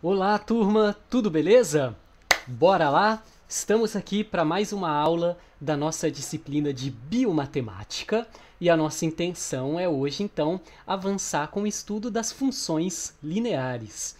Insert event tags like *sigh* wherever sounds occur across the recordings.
Olá, turma, tudo beleza? Bora lá? Estamos aqui para mais uma aula da nossa disciplina de biomatemática e a nossa intenção é hoje então avançar com o estudo das funções lineares.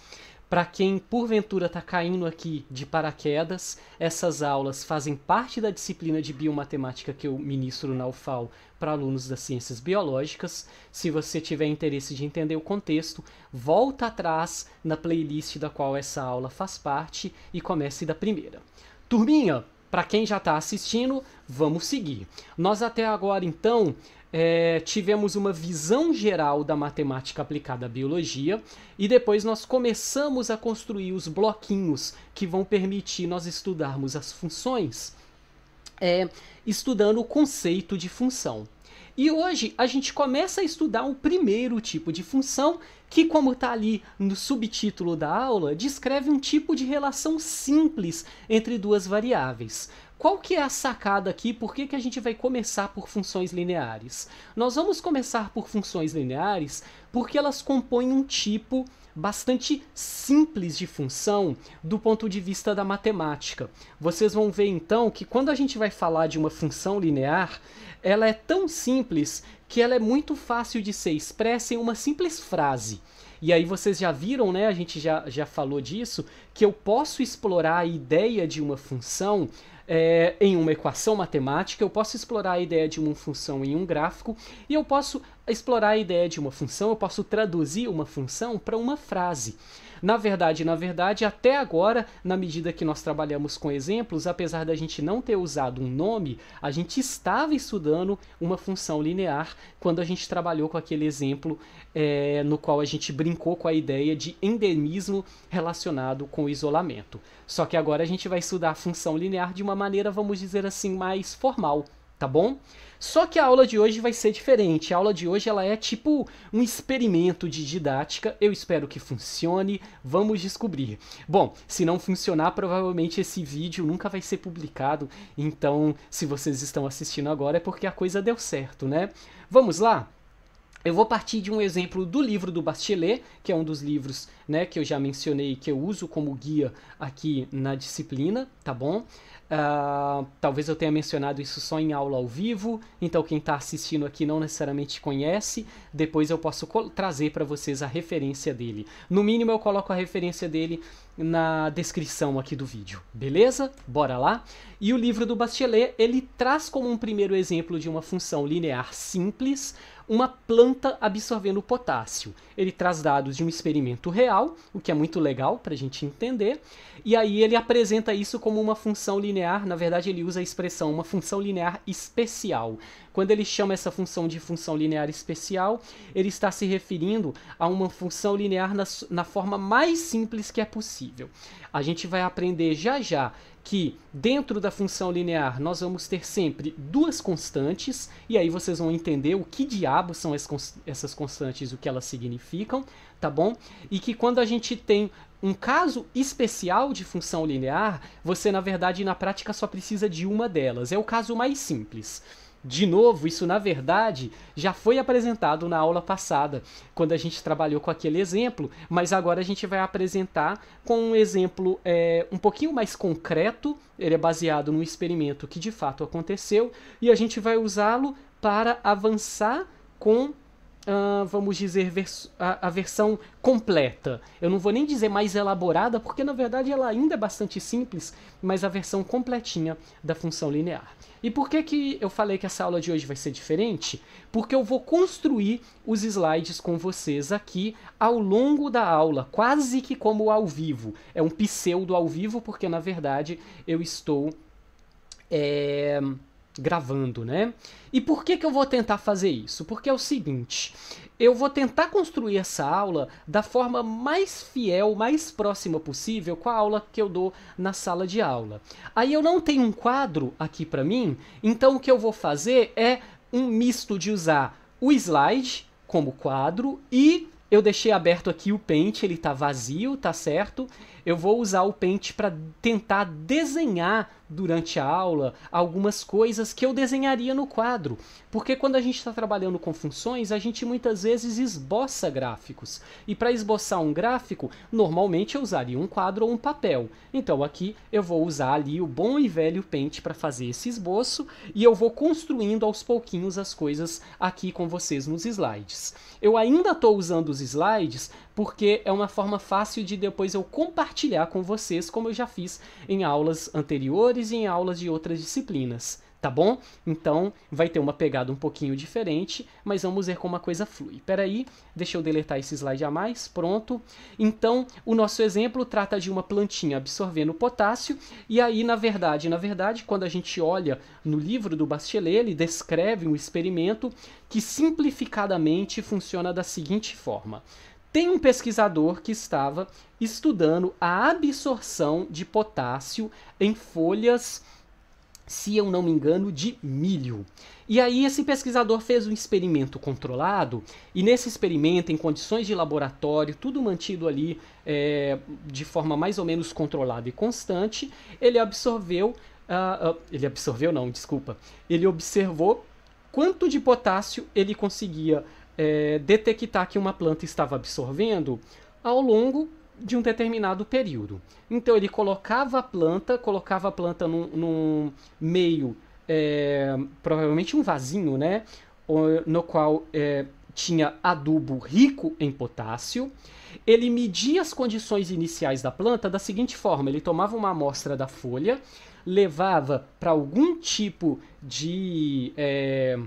Para quem porventura está caindo aqui de paraquedas, essas aulas fazem parte da disciplina de biomatemática que eu ministro na UFAL para alunos das ciências biológicas. Se você tiver interesse de entender o contexto, volta atrás na playlist da qual essa aula faz parte e comece da primeira. Turminha, para quem já está assistindo, vamos seguir. Nós até agora, então, é, tivemos uma visão geral da matemática aplicada à biologia e depois nós começamos a construir os bloquinhos que vão permitir nós estudarmos as funções, é, estudando o conceito de função. E hoje a gente começa a estudar o um primeiro tipo de função, que, como está ali no subtítulo da aula, descreve um tipo de relação simples entre duas variáveis. Qual que é a sacada aqui? Por que, que a gente vai começar por funções lineares? Nós vamos começar por funções lineares porque elas compõem um tipo bastante simples de função do ponto de vista da matemática. Vocês vão ver então que quando a gente vai falar de uma função linear, ela é tão simples que ela é muito fácil de ser expressa em uma simples frase. E aí vocês já viram, né? A gente já, já falou disso, que eu posso explorar a ideia de uma função é, em uma equação matemática, eu posso explorar a ideia de uma função em um gráfico e eu posso explorar a ideia de uma função, eu posso traduzir uma função para uma frase. Na verdade, na verdade, até agora, na medida que nós trabalhamos com exemplos, apesar da gente não ter usado um nome, a gente estava estudando uma função linear quando a gente trabalhou com aquele exemplo é, no qual a gente brincou com a ideia de endemismo relacionado com o isolamento. Só que agora a gente vai estudar a função linear de uma maneira, vamos dizer assim, mais formal tá bom? Só que a aula de hoje vai ser diferente. A aula de hoje ela é tipo um experimento de didática. Eu espero que funcione. Vamos descobrir. Bom, se não funcionar, provavelmente esse vídeo nunca vai ser publicado. Então, se vocês estão assistindo agora é porque a coisa deu certo, né? Vamos lá? Eu vou partir de um exemplo do livro do Bastelet, que é um dos livros né, que eu já mencionei que eu uso como guia aqui na disciplina, tá bom? Uh, talvez eu tenha mencionado isso só em aula ao vivo, então quem está assistindo aqui não necessariamente conhece. Depois eu posso trazer para vocês a referência dele. No mínimo, eu coloco a referência dele na descrição aqui do vídeo, beleza? Bora lá? E o livro do Bastelet ele traz como um primeiro exemplo de uma função linear simples uma planta absorvendo potássio. Ele traz dados de um experimento real, o que é muito legal para a gente entender, e aí ele apresenta isso como uma função linear, na verdade ele usa a expressão uma função linear especial. Quando ele chama essa função de função linear especial, ele está se referindo a uma função linear na, na forma mais simples que é possível. A gente vai aprender já já que dentro da função linear nós vamos ter sempre duas constantes, e aí vocês vão entender o que diabo são essas constantes o que elas significam, tá bom? E que quando a gente tem um caso especial de função linear, você na verdade na prática só precisa de uma delas. É o caso mais simples. De novo, isso na verdade já foi apresentado na aula passada, quando a gente trabalhou com aquele exemplo, mas agora a gente vai apresentar com um exemplo é, um pouquinho mais concreto. Ele é baseado num experimento que de fato aconteceu e a gente vai usá-lo para avançar com uh, vamos dizer, vers a, a, versão completa. Eu não vou nem dizer mais elaborada, porque na verdade ela ainda é bastante simples, mas a versão completinha da função linear. E por que, que eu falei que essa aula de hoje vai ser diferente? Porque eu vou construir os slides com vocês aqui ao longo da aula, quase que como ao vivo. É um pseudo ao vivo, porque na verdade eu estou. É gravando, né? E por que, que eu vou tentar fazer isso? Porque é o seguinte, eu vou tentar construir essa aula da forma mais fiel, mais próxima possível com a aula que eu dou na sala de aula. Aí eu não tenho um quadro aqui para mim, então o que eu vou fazer é um misto de usar o slide como quadro e eu deixei aberto aqui o Paint, ele está vazio, tá certo? Eu vou usar o Paint para tentar desenhar durante a aula algumas coisas que eu desenharia no quadro. Porque quando a gente está trabalhando com funções, a gente muitas vezes esboça gráficos. E para esboçar um gráfico, normalmente eu usaria um quadro ou um papel. Então aqui eu vou usar ali o bom e velho Paint para fazer esse esboço e eu vou construindo aos pouquinhos as coisas aqui com vocês nos slides. Eu ainda estou usando os slides porque é uma forma fácil de depois eu compartilhar com vocês, como eu já fiz em aulas anteriores e em aulas de outras disciplinas, tá bom? Então vai ter uma pegada um pouquinho diferente, mas vamos ver como a coisa flui. Peraí, deixa eu deletar esse slide a mais, pronto. Então o nosso exemplo trata de uma plantinha absorvendo potássio, e aí na verdade, na verdade, quando a gente olha no livro do Bachelet, ele descreve um experimento que simplificadamente funciona da seguinte forma. Tem um pesquisador que estava estudando a absorção de potássio em folhas, se eu não me engano, de milho. E aí esse pesquisador fez um experimento controlado, e nesse experimento, em condições de laboratório, tudo mantido ali é, de forma mais ou menos controlada e constante, ele absorveu. Uh, uh, ele absorveu, não, desculpa. Ele observou quanto de potássio ele conseguia é, detectar que uma planta estava absorvendo ao longo de um determinado período. Então ele colocava a planta, colocava a planta num, num meio, é, provavelmente um vasinho, né? No qual é, tinha adubo rico em potássio. Ele media as condições iniciais da planta da seguinte forma: ele tomava uma amostra da folha, levava para algum tipo de. É,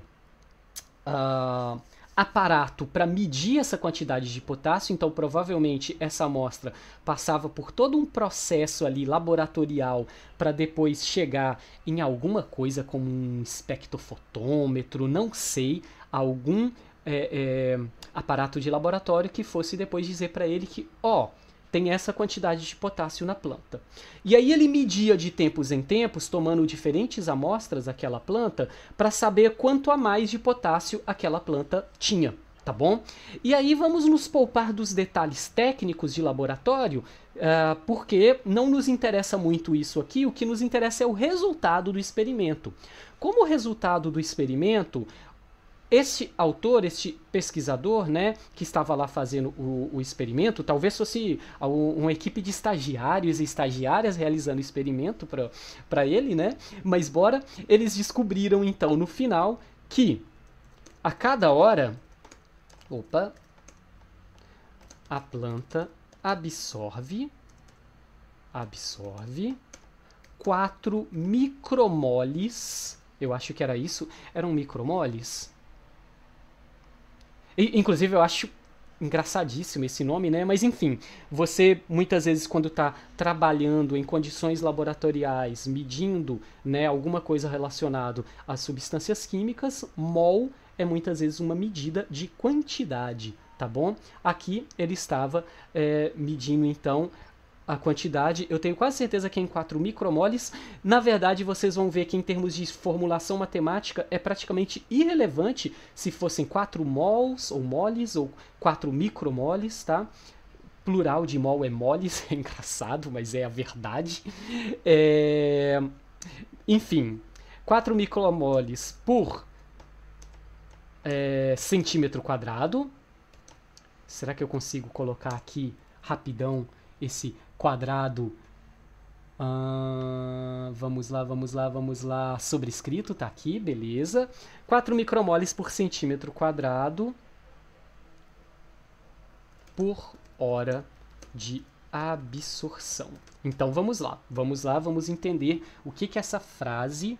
uh, aparato para medir essa quantidade de potássio, então provavelmente essa amostra passava por todo um processo ali laboratorial para depois chegar em alguma coisa como um espectrofotômetro, não sei, algum é, é, aparato de laboratório que fosse depois dizer para ele que, ó. Oh, tem essa quantidade de potássio na planta. E aí ele media de tempos em tempos, tomando diferentes amostras daquela planta, para saber quanto a mais de potássio aquela planta tinha. Tá bom? E aí vamos nos poupar dos detalhes técnicos de laboratório, uh, porque não nos interessa muito isso aqui, o que nos interessa é o resultado do experimento. Como resultado do experimento, este autor, este pesquisador, né, que estava lá fazendo o, o experimento, talvez fosse uma equipe de estagiários e estagiárias realizando o experimento para ele, né? Mas bora, eles descobriram então no final que a cada hora, opa, a planta absorve absorve 4 micromoles, eu acho que era isso, eram micromoles e, inclusive, eu acho engraçadíssimo esse nome, né? Mas enfim, você muitas vezes quando está trabalhando em condições laboratoriais, medindo, né, alguma coisa relacionado a substâncias químicas, mol é muitas vezes uma medida de quantidade, tá bom? Aqui ele estava é, medindo então a quantidade. Eu tenho quase certeza que é em 4 micromoles. Na verdade, vocês vão ver que em termos de formulação matemática é praticamente irrelevante se fossem 4 mols ou moles ou 4 micromoles, tá? Plural de mol é moles, *laughs* é engraçado, mas é a verdade. É... Enfim, 4 micromoles por é, centímetro quadrado. Será que eu consigo colocar aqui rapidão esse quadrado. Ah, vamos lá, vamos lá, vamos lá. Sobrescrito, tá aqui, beleza. 4 micromoles por centímetro quadrado por hora de absorção. Então vamos lá, vamos lá, vamos entender o que, que essa frase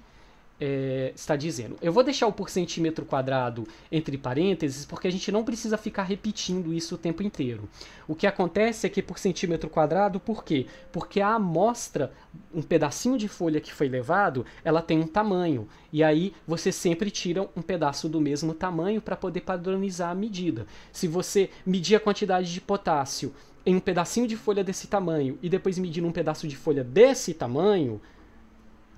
é, está dizendo. Eu vou deixar o por centímetro quadrado entre parênteses porque a gente não precisa ficar repetindo isso o tempo inteiro. O que acontece é que por centímetro quadrado, por quê? Porque a amostra, um pedacinho de folha que foi levado, ela tem um tamanho. E aí você sempre tira um pedaço do mesmo tamanho para poder padronizar a medida. Se você medir a quantidade de potássio em um pedacinho de folha desse tamanho e depois medir um pedaço de folha desse tamanho,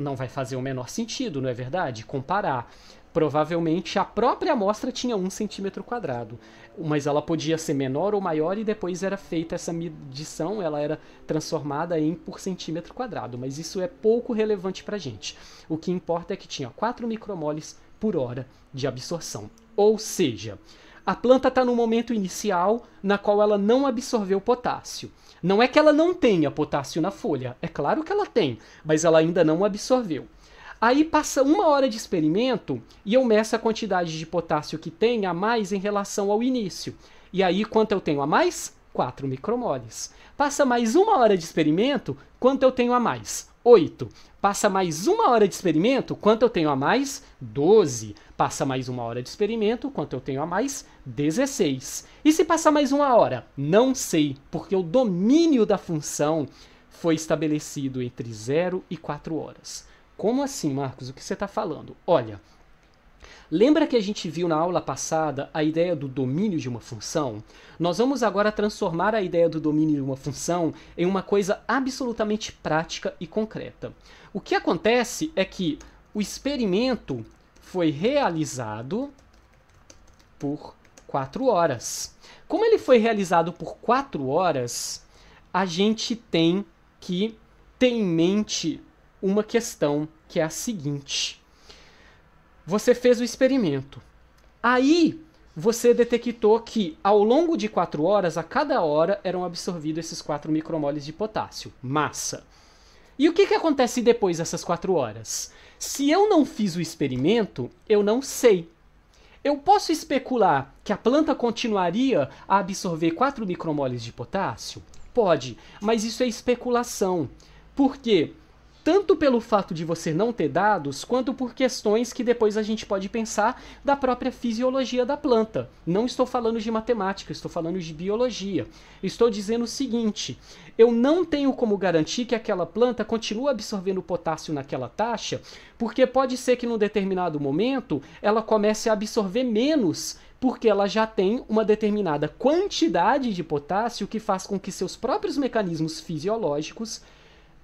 não vai fazer o menor sentido, não é verdade? Comparar. Provavelmente a própria amostra tinha um centímetro quadrado, mas ela podia ser menor ou maior e depois era feita essa medição, ela era transformada em por centímetro quadrado, mas isso é pouco relevante para gente. O que importa é que tinha 4 micromoles por hora de absorção. Ou seja, a planta está no momento inicial na qual ela não absorveu potássio. Não é que ela não tenha potássio na folha, é claro que ela tem, mas ela ainda não absorveu. Aí passa uma hora de experimento e eu meço a quantidade de potássio que tem a mais em relação ao início. E aí, quanto eu tenho a mais? 4 micromoles. Passa mais uma hora de experimento, quanto eu tenho a mais? 8. Passa mais uma hora de experimento, quanto eu tenho a mais? 12. Passa mais uma hora de experimento, quanto eu tenho a mais? 16. E se passar mais uma hora? Não sei, porque o domínio da função foi estabelecido entre 0 e 4 horas. Como assim, Marcos? O que você está falando? Olha, Lembra que a gente viu na aula passada a ideia do domínio de uma função? Nós vamos agora transformar a ideia do domínio de uma função em uma coisa absolutamente prática e concreta. O que acontece é que o experimento foi realizado por 4 horas. Como ele foi realizado por 4 horas, a gente tem que ter em mente uma questão que é a seguinte você fez o experimento. Aí você detectou que ao longo de 4 horas, a cada hora, eram absorvidos esses 4 micromoles de potássio. Massa. E o que, que acontece depois dessas 4 horas? Se eu não fiz o experimento, eu não sei. Eu posso especular que a planta continuaria a absorver 4 micromoles de potássio? Pode, mas isso é especulação. Por quê? tanto pelo fato de você não ter dados, quanto por questões que depois a gente pode pensar da própria fisiologia da planta. Não estou falando de matemática, estou falando de biologia. Estou dizendo o seguinte: eu não tenho como garantir que aquela planta continue absorvendo potássio naquela taxa, porque pode ser que num determinado momento ela comece a absorver menos porque ela já tem uma determinada quantidade de potássio que faz com que seus próprios mecanismos fisiológicos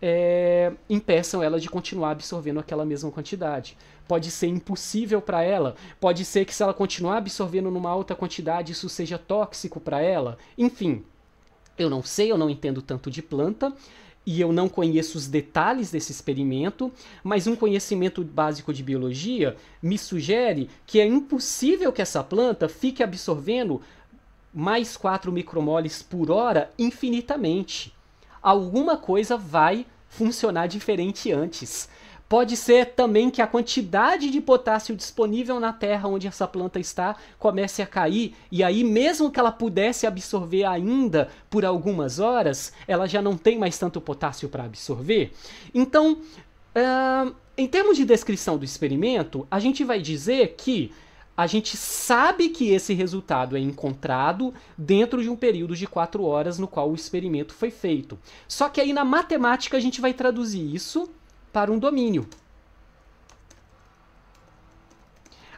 é, impeçam ela de continuar absorvendo aquela mesma quantidade. Pode ser impossível para ela, pode ser que se ela continuar absorvendo numa alta quantidade isso seja tóxico para ela. Enfim, eu não sei, eu não entendo tanto de planta e eu não conheço os detalhes desse experimento, mas um conhecimento básico de biologia me sugere que é impossível que essa planta fique absorvendo mais 4 micromoles por hora infinitamente alguma coisa vai funcionar diferente antes. Pode ser também que a quantidade de potássio disponível na terra onde essa planta está comece a cair, e aí, mesmo que ela pudesse absorver ainda por algumas horas, ela já não tem mais tanto potássio para absorver. Então, uh, em termos de descrição do experimento, a gente vai dizer que a gente sabe que esse resultado é encontrado dentro de um período de quatro horas no qual o experimento foi feito. Só que aí na matemática a gente vai traduzir isso para um domínio.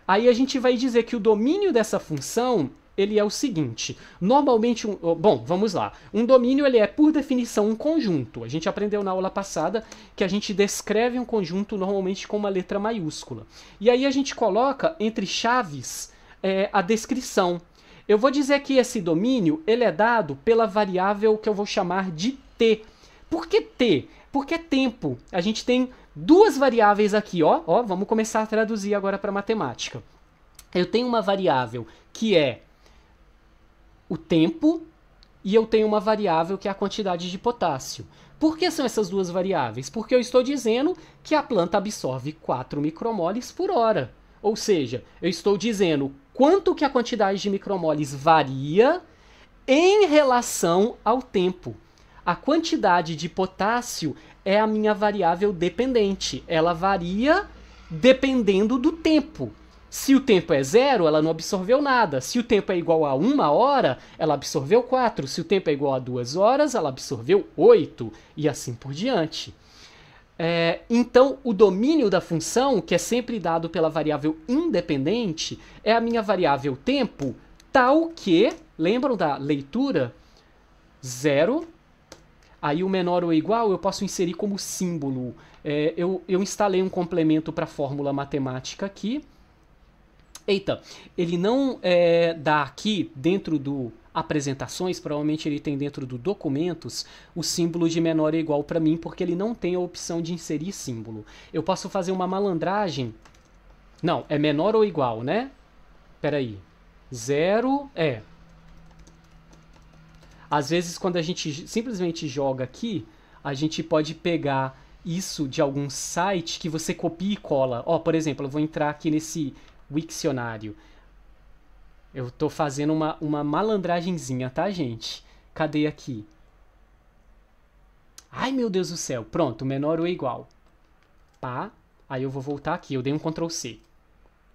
Aí a gente vai dizer que o domínio dessa função ele é o seguinte. Normalmente, um, oh, bom, vamos lá. Um domínio ele é por definição um conjunto. A gente aprendeu na aula passada que a gente descreve um conjunto normalmente com uma letra maiúscula. E aí a gente coloca entre chaves é, a descrição. Eu vou dizer que esse domínio ele é dado pela variável que eu vou chamar de t. Por que t? Porque é tempo. A gente tem duas variáveis aqui, ó. ó vamos começar a traduzir agora para matemática. Eu tenho uma variável que é o tempo e eu tenho uma variável que é a quantidade de potássio. Por que são essas duas variáveis? Porque eu estou dizendo que a planta absorve 4 micromoles por hora. Ou seja, eu estou dizendo quanto que a quantidade de micromoles varia em relação ao tempo. A quantidade de potássio é a minha variável dependente. Ela varia dependendo do tempo. Se o tempo é zero, ela não absorveu nada. Se o tempo é igual a uma hora, ela absorveu quatro. Se o tempo é igual a duas horas, ela absorveu oito. E assim por diante. É, então, o domínio da função, que é sempre dado pela variável independente, é a minha variável tempo, tal que, lembram da leitura? Zero. Aí o menor ou igual eu posso inserir como símbolo. É, eu, eu instalei um complemento para a fórmula matemática aqui. Eita, ele não é, dá aqui dentro do apresentações, provavelmente ele tem dentro do documentos o símbolo de menor ou é igual para mim, porque ele não tem a opção de inserir símbolo. Eu posso fazer uma malandragem. Não, é menor ou igual, né? Peraí. Zero é. Às vezes, quando a gente simplesmente joga aqui, a gente pode pegar isso de algum site que você copia e cola. Ó, por exemplo, eu vou entrar aqui nesse Wiccionário. Eu tô fazendo uma, uma malandragenzinha, tá, gente? Cadê aqui? Ai, meu Deus do céu. Pronto, menor ou igual. Pá. Aí eu vou voltar aqui. Eu dei um Ctrl C.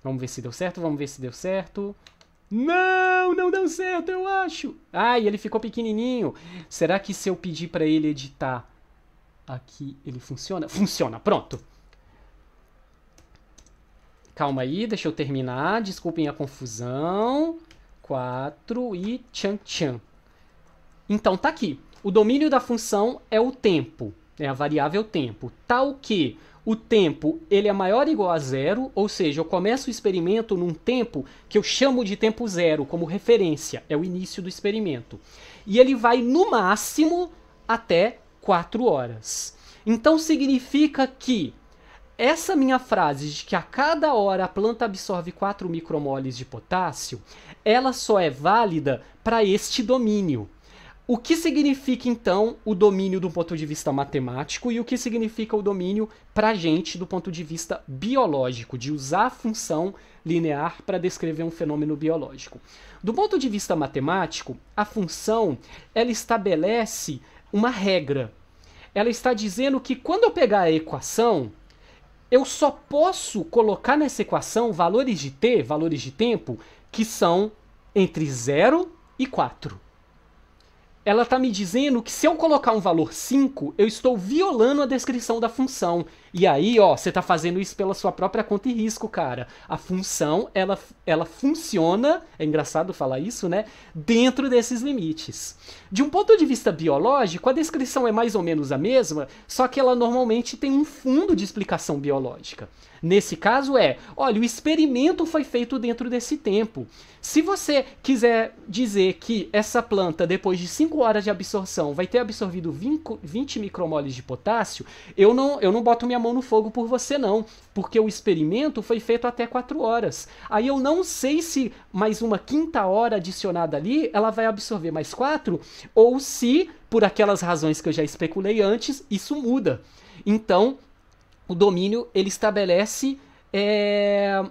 Vamos ver se deu certo, vamos ver se deu certo. Não, não deu certo, eu acho. Ai, ele ficou pequenininho. Será que se eu pedir para ele editar aqui, ele funciona? Funciona, pronto. Calma aí, deixa eu terminar. Desculpem a confusão. 4 e tchan tchan. Então tá aqui. O domínio da função é o tempo, é a variável tempo, tal tá que o tempo ele é maior ou igual a zero, ou seja, eu começo o experimento num tempo que eu chamo de tempo zero como referência, é o início do experimento. E ele vai no máximo até 4 horas. Então significa que essa minha frase de que a cada hora a planta absorve 4 micromoles de potássio, ela só é válida para este domínio. O que significa então o domínio do ponto de vista matemático e o que significa o domínio para a gente do ponto de vista biológico, de usar a função linear para descrever um fenômeno biológico? Do ponto de vista matemático, a função ela estabelece uma regra. Ela está dizendo que quando eu pegar a equação, eu só posso colocar nessa equação valores de t, valores de tempo, que são entre 0 e 4. Ela está me dizendo que se eu colocar um valor 5, eu estou violando a descrição da função. E aí, ó, você tá fazendo isso pela sua própria conta e risco, cara. A função, ela, ela funciona, é engraçado falar isso, né? Dentro desses limites. De um ponto de vista biológico, a descrição é mais ou menos a mesma, só que ela normalmente tem um fundo de explicação biológica. Nesse caso é, olha, o experimento foi feito dentro desse tempo. Se você quiser dizer que essa planta, depois de 5 horas de absorção, vai ter absorvido 20, micromoles de potássio, eu não, eu não boto minha mão mão no fogo por você, não, porque o experimento foi feito até quatro horas. Aí eu não sei se mais uma quinta hora adicionada ali ela vai absorver mais quatro, ou se, por aquelas razões que eu já especulei antes, isso muda. Então, o domínio ele estabelece é,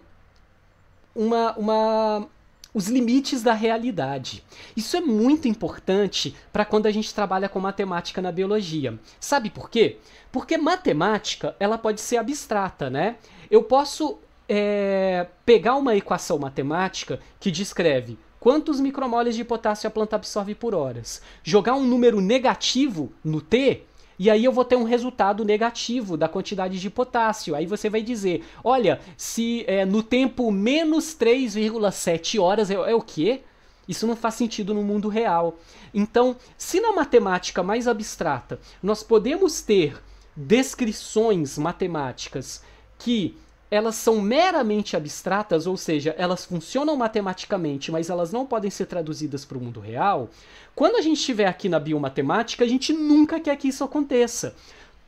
uma, uma os limites da realidade. Isso é muito importante para quando a gente trabalha com matemática na biologia. Sabe por quê? Porque matemática ela pode ser abstrata, né? Eu posso é, pegar uma equação matemática que descreve quantos micromoles de potássio a planta absorve por horas, jogar um número negativo no T e aí eu vou ter um resultado negativo da quantidade de potássio. Aí você vai dizer: olha, se é, no tempo menos 3,7 horas é, é o quê? Isso não faz sentido no mundo real. Então, se na matemática mais abstrata nós podemos ter descrições matemáticas que elas são meramente abstratas, ou seja, elas funcionam matematicamente, mas elas não podem ser traduzidas para o mundo real. Quando a gente estiver aqui na biomatemática, a gente nunca quer que isso aconteça.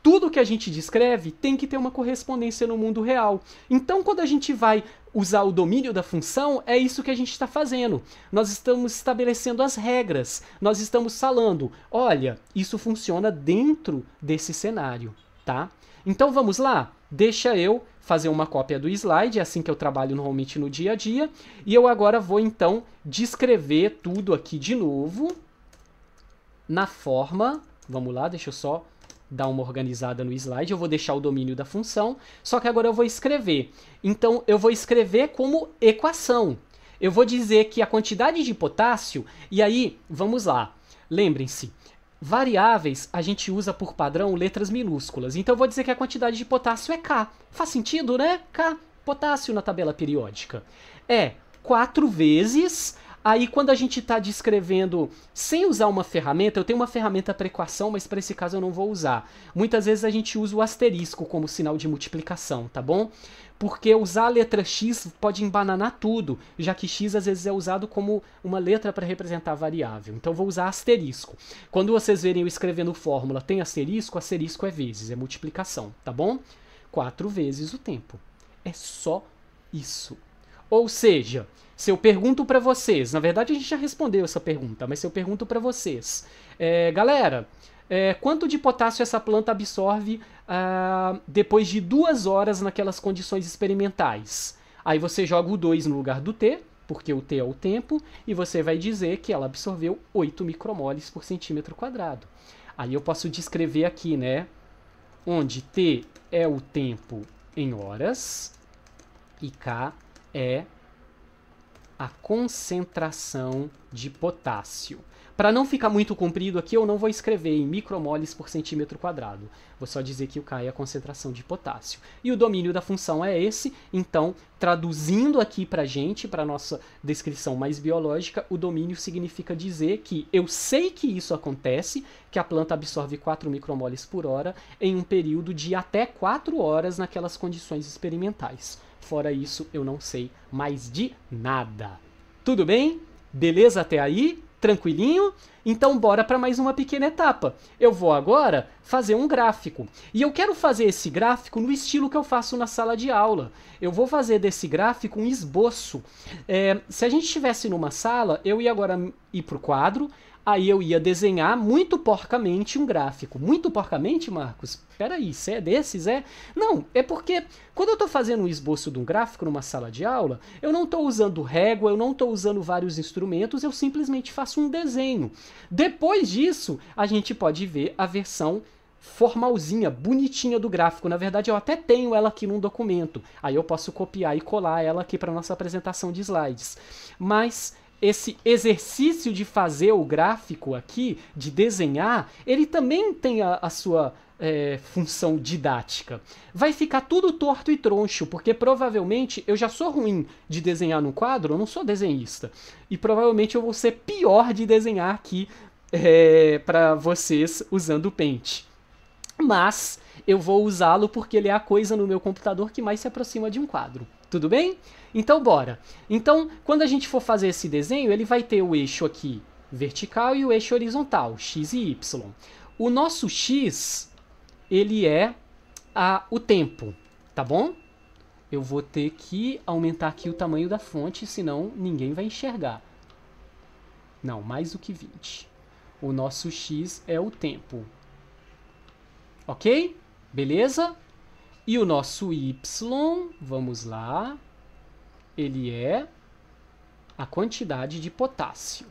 Tudo que a gente descreve tem que ter uma correspondência no mundo real. Então, quando a gente vai usar o domínio da função, é isso que a gente está fazendo. Nós estamos estabelecendo as regras, nós estamos falando, olha, isso funciona dentro desse cenário, tá? Então vamos lá? Deixa eu fazer uma cópia do slide, é assim que eu trabalho normalmente no dia a dia. E eu agora vou então descrever tudo aqui de novo na forma. Vamos lá, deixa eu só dar uma organizada no slide. Eu vou deixar o domínio da função, só que agora eu vou escrever. Então eu vou escrever como equação. Eu vou dizer que a quantidade de potássio, e aí, vamos lá. Lembrem-se, Variáveis, a gente usa por padrão letras minúsculas. Então eu vou dizer que a quantidade de potássio é K. Faz sentido, né? K, potássio na tabela periódica. É quatro vezes. Aí quando a gente está descrevendo sem usar uma ferramenta, eu tenho uma ferramenta para equação, mas para esse caso eu não vou usar. Muitas vezes a gente usa o asterisco como sinal de multiplicação, tá bom? porque usar a letra X pode embananar tudo, já que X às vezes é usado como uma letra para representar variável. Então vou usar asterisco. Quando vocês verem eu escrevendo fórmula tem asterisco, asterisco é vezes, é multiplicação, tá bom? Quatro vezes o tempo. É só isso. Ou seja, se eu pergunto para vocês, na verdade a gente já respondeu essa pergunta, mas se eu pergunto para vocês, é, galera, é, quanto de potássio essa planta absorve uh, depois de duas horas naquelas condições experimentais. Aí você joga o 2 no lugar do T, porque o T é o tempo, e você vai dizer que ela absorveu 8 micromoles por centímetro quadrado. Aí eu posso descrever aqui, né? Onde T é o tempo em horas e K é a concentração de potássio. Para não ficar muito comprido aqui, eu não vou escrever em micromoles por centímetro quadrado. Vou só dizer que o K é a concentração de potássio. E o domínio da função é esse, então, traduzindo aqui para gente, para nossa descrição mais biológica, o domínio significa dizer que eu sei que isso acontece, que a planta absorve 4 micromoles por hora em um período de até 4 horas naquelas condições experimentais. Fora isso, eu não sei mais de nada. Tudo bem? Beleza até aí? Tranquilinho? Então bora para mais uma pequena etapa. Eu vou agora fazer um gráfico. E eu quero fazer esse gráfico no estilo que eu faço na sala de aula. Eu vou fazer desse gráfico um esboço. É, se a gente estivesse numa sala, eu ia agora ir para o quadro, Aí eu ia desenhar muito porcamente um gráfico. Muito porcamente, Marcos? Peraí, você é desses, é? Não, é porque quando eu estou fazendo um esboço de um gráfico numa sala de aula, eu não estou usando régua, eu não estou usando vários instrumentos, eu simplesmente faço um desenho. Depois disso, a gente pode ver a versão formalzinha, bonitinha do gráfico. Na verdade, eu até tenho ela aqui num documento. Aí eu posso copiar e colar ela aqui para nossa apresentação de slides. Mas esse exercício de fazer o gráfico aqui, de desenhar, ele também tem a, a sua é, função didática. Vai ficar tudo torto e troncho, porque provavelmente eu já sou ruim de desenhar no quadro, eu não sou desenhista. E provavelmente eu vou ser pior de desenhar aqui é, para vocês usando o Paint. Mas eu vou usá-lo porque ele é a coisa no meu computador que mais se aproxima de um quadro. Tudo bem? Então bora. Então, quando a gente for fazer esse desenho, ele vai ter o eixo aqui vertical e o eixo horizontal, x e y. O nosso x, ele é a, o tempo, tá bom? Eu vou ter que aumentar aqui o tamanho da fonte, senão ninguém vai enxergar. Não, mais do que 20. O nosso x é o tempo. Ok? Beleza? E o nosso y, vamos lá ele é a quantidade de potássio.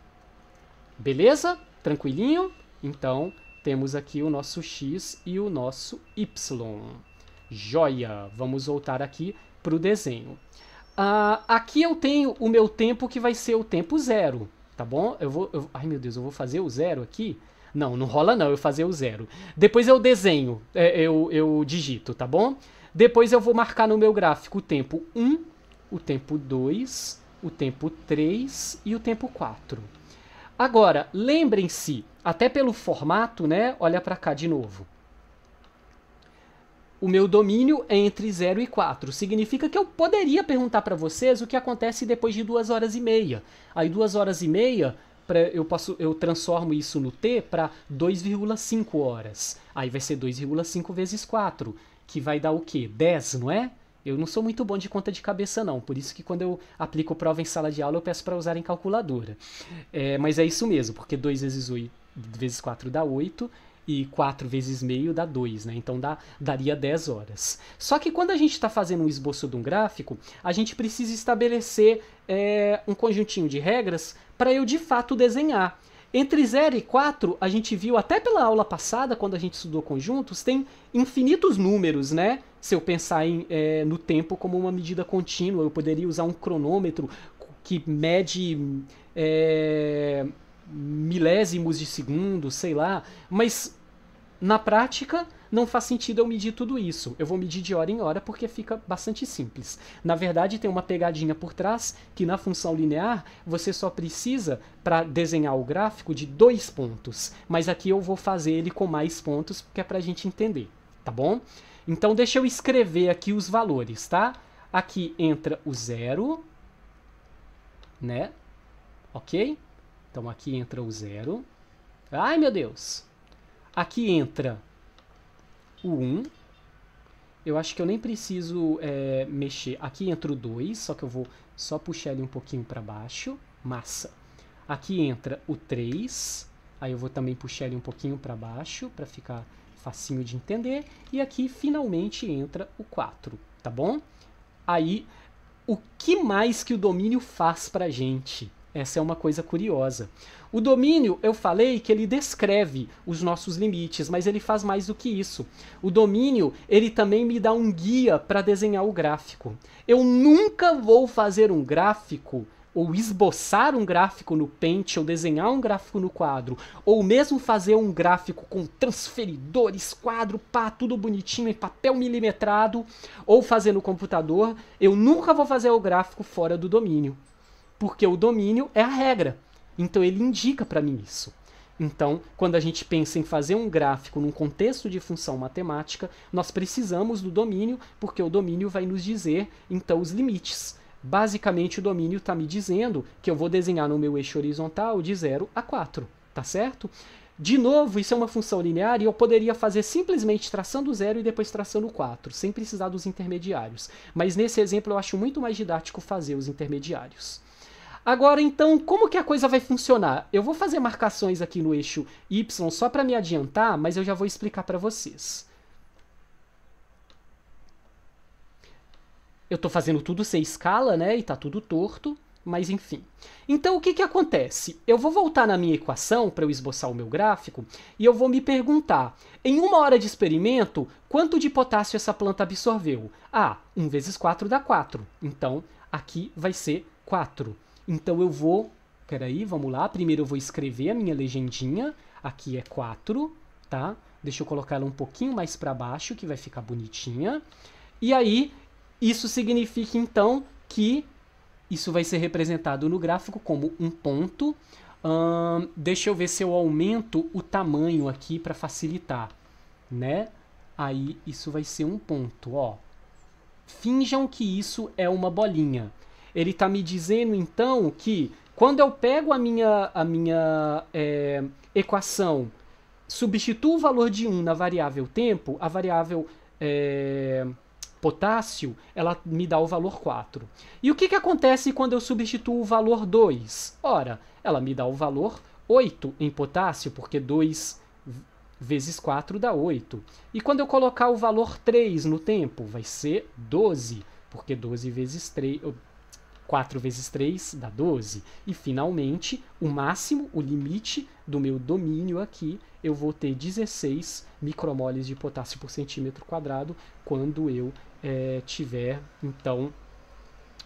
Beleza? Tranquilinho? Então, temos aqui o nosso X e o nosso Y. Joia! Vamos voltar aqui para o desenho. Uh, aqui eu tenho o meu tempo que vai ser o tempo zero, tá bom? Eu vou, eu, ai meu Deus, eu vou fazer o zero aqui? Não, não rola não, eu fazer o zero. Depois eu desenho, é, eu, eu digito, tá bom? Depois eu vou marcar no meu gráfico o tempo 1, o tempo 2, o tempo 3 e o tempo 4. Agora, lembrem-se, até pelo formato, né? Olha para cá de novo. O meu domínio é entre 0 e 4. Significa que eu poderia perguntar para vocês o que acontece depois de 2 horas e meia. Aí 2 horas e meia eu, posso, eu transformo isso no t para 2,5 horas. Aí vai ser 2,5 vezes 4, que vai dar o quê? 10, não é? Eu não sou muito bom de conta de cabeça, não. Por isso que quando eu aplico prova em sala de aula, eu peço para usarem calculadora. É, mas é isso mesmo, porque 2 vezes 8 vezes 4 dá 8 e 4 vezes meio dá 2, né? Então dá, daria 10 horas. Só que quando a gente está fazendo um esboço de um gráfico, a gente precisa estabelecer é, um conjuntinho de regras para eu de fato desenhar. Entre 0 e 4, a gente viu até pela aula passada, quando a gente estudou conjuntos, tem infinitos números, né? Se eu pensar em, é, no tempo como uma medida contínua, eu poderia usar um cronômetro que mede é, milésimos de segundo, sei lá. Mas na prática não faz sentido eu medir tudo isso. Eu vou medir de hora em hora porque fica bastante simples. Na verdade, tem uma pegadinha por trás que na função linear você só precisa para desenhar o gráfico de dois pontos. Mas aqui eu vou fazer ele com mais pontos porque é para a gente entender tá bom? Então deixa eu escrever aqui os valores, tá? Aqui entra o zero, né? Ok? Então aqui entra o zero. Ai, meu Deus! Aqui entra o 1. Um. Eu acho que eu nem preciso é, mexer. Aqui entra o 2, só que eu vou só puxar ele um pouquinho para baixo. Massa. Aqui entra o 3. Aí eu vou também puxar ele um pouquinho para baixo para ficar facinho de entender. E aqui finalmente entra o 4, tá bom? Aí, o que mais que o domínio faz pra gente? Essa é uma coisa curiosa. O domínio, eu falei que ele descreve os nossos limites, mas ele faz mais do que isso. O domínio, ele também me dá um guia para desenhar o gráfico. Eu nunca vou fazer um gráfico ou esboçar um gráfico no Paint, ou desenhar um gráfico no quadro, ou mesmo fazer um gráfico com transferidores, quadro, pá, tudo bonitinho, em papel milimetrado, ou fazer no computador, eu nunca vou fazer o gráfico fora do domínio. Porque o domínio é a regra. Então ele indica para mim isso. Então, quando a gente pensa em fazer um gráfico num contexto de função matemática, nós precisamos do domínio, porque o domínio vai nos dizer então os limites. Basicamente o domínio está me dizendo que eu vou desenhar no meu eixo horizontal de 0 a 4, tá certo? De novo, isso é uma função linear e eu poderia fazer simplesmente traçando 0 e depois traçando 4, sem precisar dos intermediários. Mas nesse exemplo eu acho muito mais didático fazer os intermediários. Agora, então, como que a coisa vai funcionar? Eu vou fazer marcações aqui no eixo y só para me adiantar, mas eu já vou explicar para vocês. eu tô fazendo tudo sem escala, né? E tá tudo torto, mas enfim. Então o que que acontece? Eu vou voltar na minha equação para eu esboçar o meu gráfico e eu vou me perguntar, em uma hora de experimento, quanto de potássio essa planta absorveu? Ah, 1 vezes 4 dá 4. Então aqui vai ser 4. Então eu vou, peraí, vamos lá, primeiro eu vou escrever a minha legendinha, aqui é 4, tá? Deixa eu colocar ela um pouquinho mais para baixo, que vai ficar bonitinha. E aí isso significa então que isso vai ser representado no gráfico como um ponto. Hum, deixa eu ver se eu aumento o tamanho aqui para facilitar, né? Aí isso vai ser um ponto, ó. Finjam que isso é uma bolinha. Ele está me dizendo então que quando eu pego a minha, a minha é, equação, substituo o valor de 1 na variável tempo, a variável é, potássio, ela me dá o valor 4. E o que, que acontece quando eu substituo o valor 2? Ora, ela me dá o valor 8 em potássio, porque 2 vezes 4 dá 8. E quando eu colocar o valor 3 no tempo, vai ser 12, porque 12 vezes 3, 4 vezes 3 dá 12. E finalmente, o máximo, o limite do meu domínio aqui, eu vou ter 16 micromoles de potássio por centímetro quadrado quando eu é, tiver, então,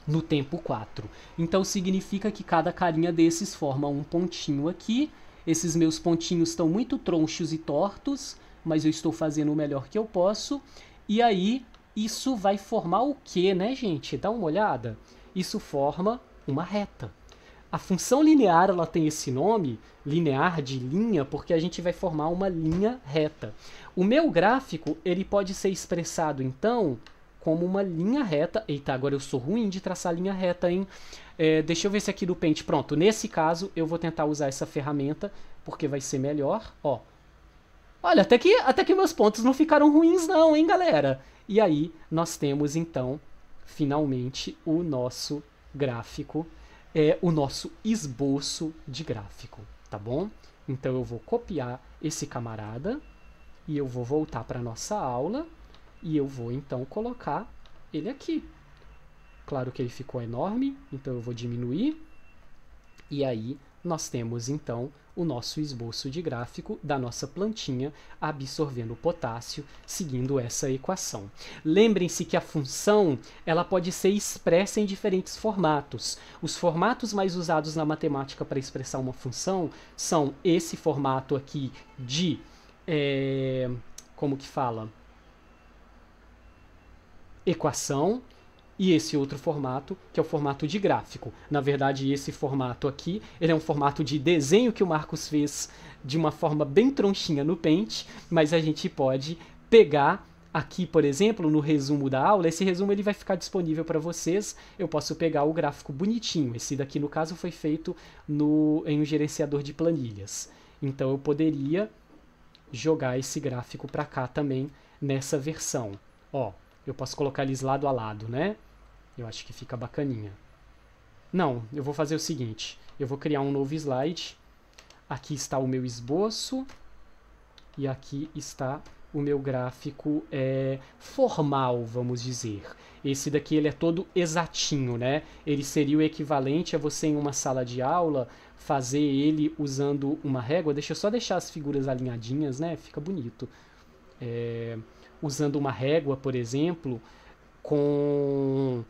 no tempo 4. Então significa que cada carinha desses forma um pontinho aqui. Esses meus pontinhos estão muito tronchos e tortos, mas eu estou fazendo o melhor que eu posso. E aí, isso vai formar o que, né, gente? Dá uma olhada isso forma uma reta. A função linear ela tem esse nome, linear de linha, porque a gente vai formar uma linha reta. O meu gráfico ele pode ser expressado então como uma linha reta. Eita, agora eu sou ruim de traçar linha reta, hein? É, deixa eu ver se aqui do Paint. Pronto, nesse caso eu vou tentar usar essa ferramenta, porque vai ser melhor. Ó, Olha, até que, até que meus pontos não ficaram ruins não, hein, galera? E aí nós temos, então, finalmente o nosso gráfico, é o nosso esboço de gráfico, tá bom? Então eu vou copiar esse camarada e eu vou voltar para nossa aula e eu vou então colocar ele aqui. Claro que ele ficou enorme, então eu vou diminuir e aí nós temos então o nosso esboço de gráfico da nossa plantinha absorvendo potássio seguindo essa equação. Lembrem-se que a função ela pode ser expressa em diferentes formatos. Os formatos mais usados na matemática para expressar uma função são esse formato aqui de é, como que fala equação e esse outro formato, que é o formato de gráfico. Na verdade, esse formato aqui, ele é um formato de desenho que o Marcos fez de uma forma bem tronchinha no Paint, mas a gente pode pegar aqui, por exemplo, no resumo da aula, esse resumo ele vai ficar disponível para vocês. Eu posso pegar o gráfico bonitinho. Esse daqui, no caso, foi feito no, em um gerenciador de planilhas. Então eu poderia jogar esse gráfico para cá também nessa versão. Ó, eu posso colocar eles lado a lado, né? Eu acho que fica bacaninha. Não, eu vou fazer o seguinte. Eu vou criar um novo slide. Aqui está o meu esboço. E aqui está o meu gráfico é formal, vamos dizer. Esse daqui ele é todo exatinho, né? Ele seria o equivalente a você em uma sala de aula fazer ele usando uma régua. Deixa eu só deixar as figuras alinhadinhas, né? Fica bonito. É, usando uma régua, por exemplo, com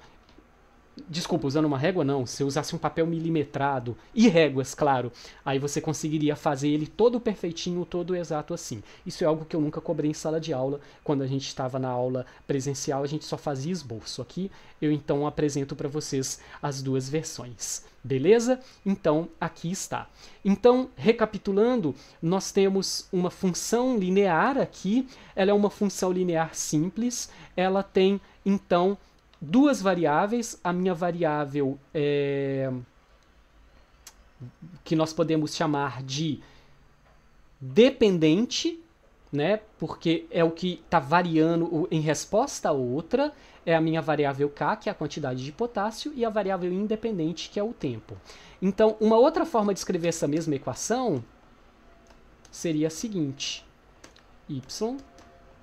Desculpa, usando uma régua não, se usasse um papel milimetrado e réguas, claro, aí você conseguiria fazer ele todo perfeitinho, todo exato assim. Isso é algo que eu nunca cobrei em sala de aula. Quando a gente estava na aula presencial, a gente só fazia esboço. Aqui eu então apresento para vocês as duas versões. Beleza? Então aqui está. Então, recapitulando, nós temos uma função linear aqui, ela é uma função linear simples, ela tem então duas variáveis, a minha variável é, que nós podemos chamar de dependente, né? Porque é o que está variando em resposta a outra. É a minha variável K, que é a quantidade de potássio, e a variável independente, que é o tempo. Então, uma outra forma de escrever essa mesma equação seria a seguinte: y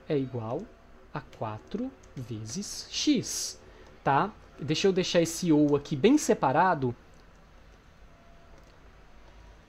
é igual a 4 vezes x tá? Deixa eu deixar esse ou aqui bem separado,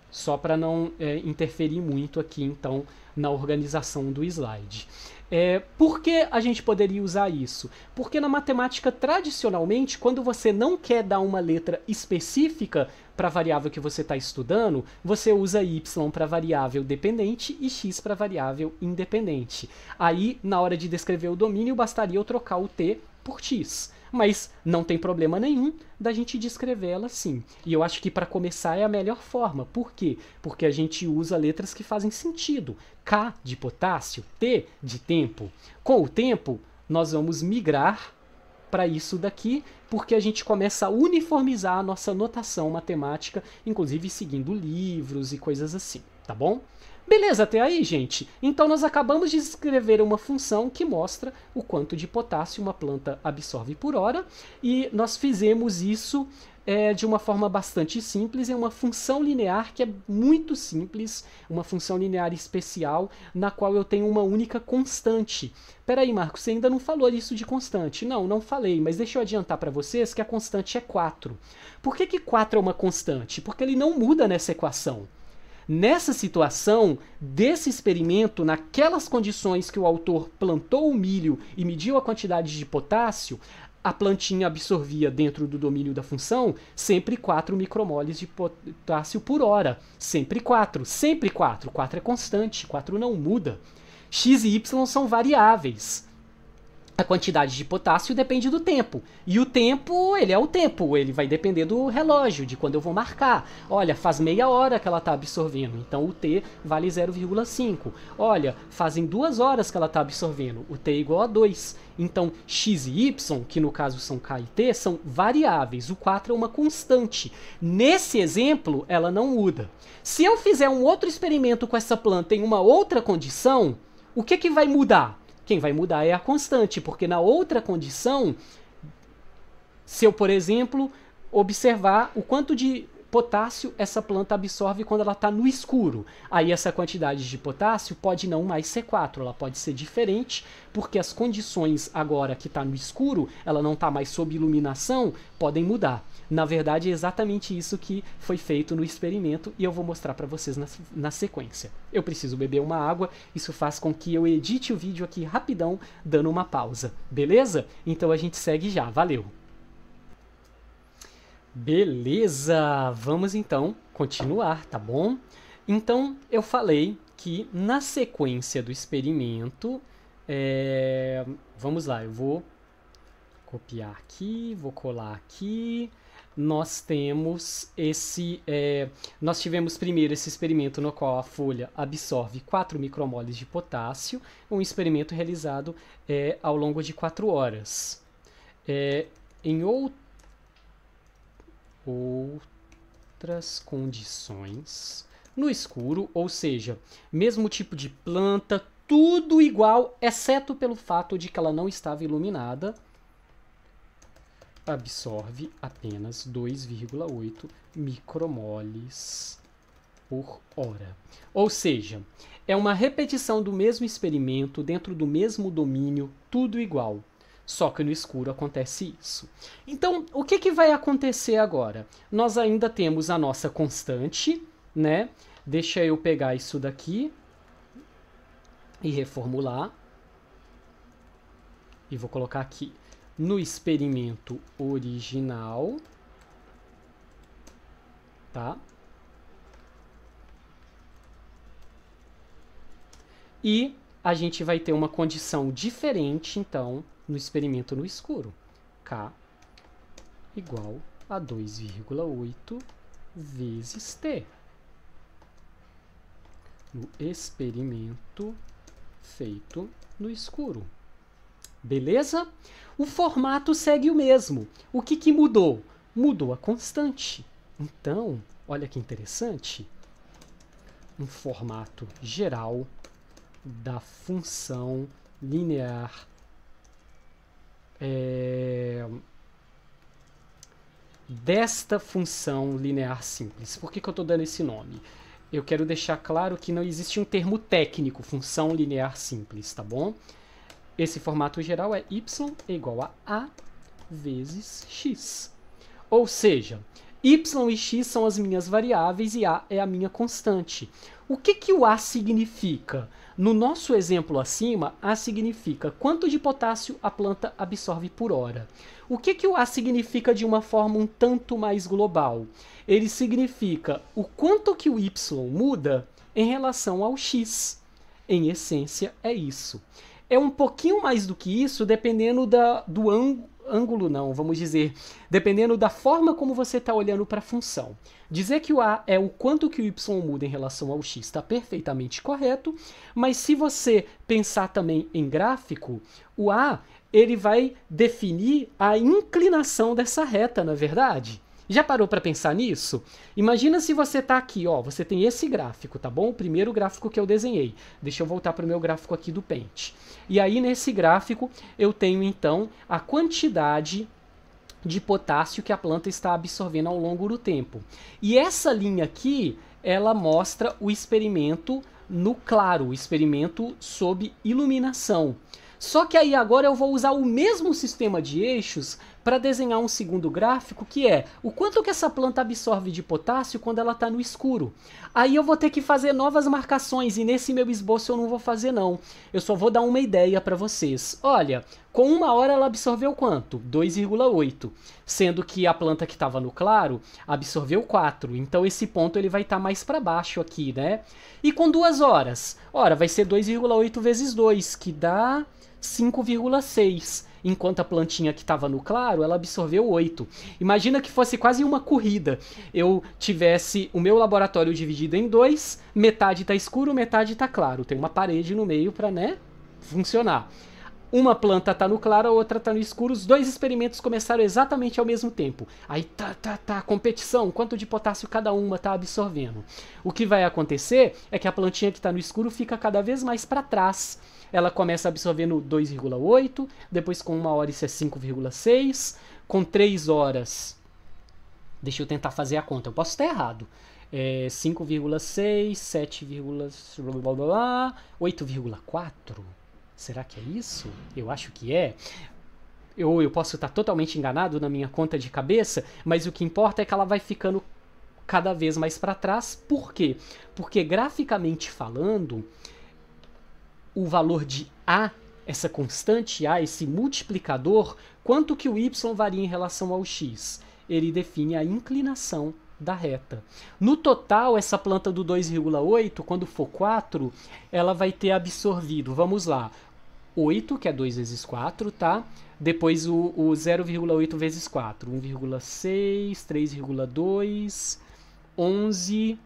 só para não é, interferir muito aqui, então, na organização do slide. É, por que a gente poderia usar isso? Porque na matemática, tradicionalmente, quando você não quer dar uma letra específica para a variável que você está estudando, você usa y para variável dependente e x para variável independente. Aí, na hora de descrever o domínio, bastaria eu trocar o t por x mas não tem problema nenhum da gente descrever ela assim. E eu acho que para começar é a melhor forma. Por quê? Porque a gente usa letras que fazem sentido. K de potássio, T de tempo. Com o tempo, nós vamos migrar para isso daqui, porque a gente começa a uniformizar a nossa notação matemática, inclusive seguindo livros e coisas assim, tá bom? Beleza, até aí, gente. Então nós acabamos de escrever uma função que mostra o quanto de potássio uma planta absorve por hora, e nós fizemos isso é, de uma forma bastante simples, é uma função linear que é muito simples, uma função linear especial, na qual eu tenho uma única constante. Peraí, Marcos, você ainda não falou isso de constante. Não, não falei, mas deixa eu adiantar para vocês que a constante é 4. Por que, que 4 é uma constante? Porque ele não muda nessa equação. Nessa situação, desse experimento, naquelas condições que o autor plantou o milho e mediu a quantidade de potássio, a plantinha absorvia dentro do domínio da função sempre 4 micromoles de potássio por hora. Sempre 4, sempre 4. 4 é constante, 4 não muda. X e Y são variáveis. A quantidade de potássio depende do tempo. E o tempo, ele é o tempo, ele vai depender do relógio, de quando eu vou marcar. Olha, faz meia hora que ela está absorvendo, então o T vale 0,5. Olha, fazem duas horas que ela está absorvendo, o T é igual a 2. Então, x e y, que no caso são k e t, são variáveis. O 4 é uma constante. Nesse exemplo, ela não muda. Se eu fizer um outro experimento com essa planta em uma outra condição, o que, que vai mudar? Quem vai mudar é a constante, porque na outra condição, se eu, por exemplo, observar o quanto de potássio essa planta absorve quando ela está no escuro. Aí essa quantidade de potássio pode não mais ser 4, ela pode ser diferente, porque as condições agora que está no escuro, ela não está mais sob iluminação, podem mudar. Na verdade, é exatamente isso que foi feito no experimento e eu vou mostrar para vocês na, na sequência. Eu preciso beber uma água, isso faz com que eu edite o vídeo aqui rapidão, dando uma pausa, beleza? Então a gente segue já, valeu! Beleza, vamos então continuar, tá bom? Então eu falei que na sequência do experimento, é... vamos lá, eu vou copiar aqui, vou colar aqui, nós temos esse. É, nós tivemos primeiro esse experimento no qual a folha absorve 4 micromoles de potássio, um experimento realizado é, ao longo de 4 horas. É, em ou... outras condições, no escuro, ou seja, mesmo tipo de planta, tudo igual, exceto pelo fato de que ela não estava iluminada absorve apenas 2,8 micromoles por hora. Ou seja, é uma repetição do mesmo experimento dentro do mesmo domínio, tudo igual. Só que no escuro acontece isso. Então, o que, que vai acontecer agora? Nós ainda temos a nossa constante, né? Deixa eu pegar isso daqui e reformular. E vou colocar aqui no experimento original, tá? E a gente vai ter uma condição diferente, então, no experimento no escuro. K igual a 2,8 vezes T. No experimento feito no escuro beleza? O formato segue o mesmo. O que, que mudou? Mudou a constante. Então, olha que interessante. Um formato geral da função linear é, desta função linear simples. Por que, que eu estou dando esse nome? Eu quero deixar claro que não existe um termo técnico, função linear simples, tá bom? Esse formato geral é y é igual a a vezes x. Ou seja, y e x são as minhas variáveis e a é a minha constante. O que, que o a significa? No nosso exemplo acima, a significa quanto de potássio a planta absorve por hora. O que, que o a significa de uma forma um tanto mais global? Ele significa o quanto que o y muda em relação ao x. Em essência, é isso é um pouquinho mais do que isso, dependendo da, do ângulo não, vamos dizer, dependendo da forma como você está olhando para a função. Dizer que o a é o quanto que o y muda em relação ao x está perfeitamente correto, mas se você pensar também em gráfico, o a ele vai definir a inclinação dessa reta, na é verdade. Já parou para pensar nisso? Imagina se você tá aqui, ó, você tem esse gráfico, tá bom? O primeiro gráfico que eu desenhei. Deixa eu voltar para o meu gráfico aqui do Paint. E aí nesse gráfico eu tenho então a quantidade de potássio que a planta está absorvendo ao longo do tempo. E essa linha aqui, ela mostra o experimento no claro, o experimento sob iluminação. Só que aí agora eu vou usar o mesmo sistema de eixos para desenhar um segundo gráfico que é o quanto que essa planta absorve de potássio quando ela está no escuro. Aí eu vou ter que fazer novas marcações e nesse meu esboço eu não vou fazer não. Eu só vou dar uma ideia para vocês. Olha, com uma hora ela absorveu quanto? 2,8, sendo que a planta que estava no claro absorveu 4. Então esse ponto ele vai estar tá mais para baixo aqui, né? E com duas horas, ora vai ser 2,8 vezes 2, que dá 5,6 enquanto a plantinha que estava no claro, ela absorveu 8. Imagina que fosse quase uma corrida. Eu tivesse o meu laboratório dividido em dois, metade está escuro, metade está claro. Tem uma parede no meio para, né, funcionar. Uma planta está no claro, a outra está no escuro. Os dois experimentos começaram exatamente ao mesmo tempo. Aí tá, tá, tá, competição, quanto de potássio cada uma está absorvendo. O que vai acontecer é que a plantinha que está no escuro fica cada vez mais para trás ela começa absorvendo 2,8, depois com 1 hora isso é 5,6, com 3 horas. Deixa eu tentar fazer a conta, eu posso estar errado. É 5,6, 7, 8,4. Será que é isso? Eu acho que é eu, eu posso estar totalmente enganado na minha conta de cabeça, mas o que importa é que ela vai ficando cada vez mais para trás. Por quê? Porque graficamente falando, o valor de A, essa constante A, esse multiplicador, quanto que o y varia em relação ao x. Ele define a inclinação da reta. No total, essa planta do 2,8, quando for 4, ela vai ter absorvido, vamos lá, 8, que é 2 vezes 4, tá? Depois o, o 0,8 vezes 4, 1,6, 3,2, 11,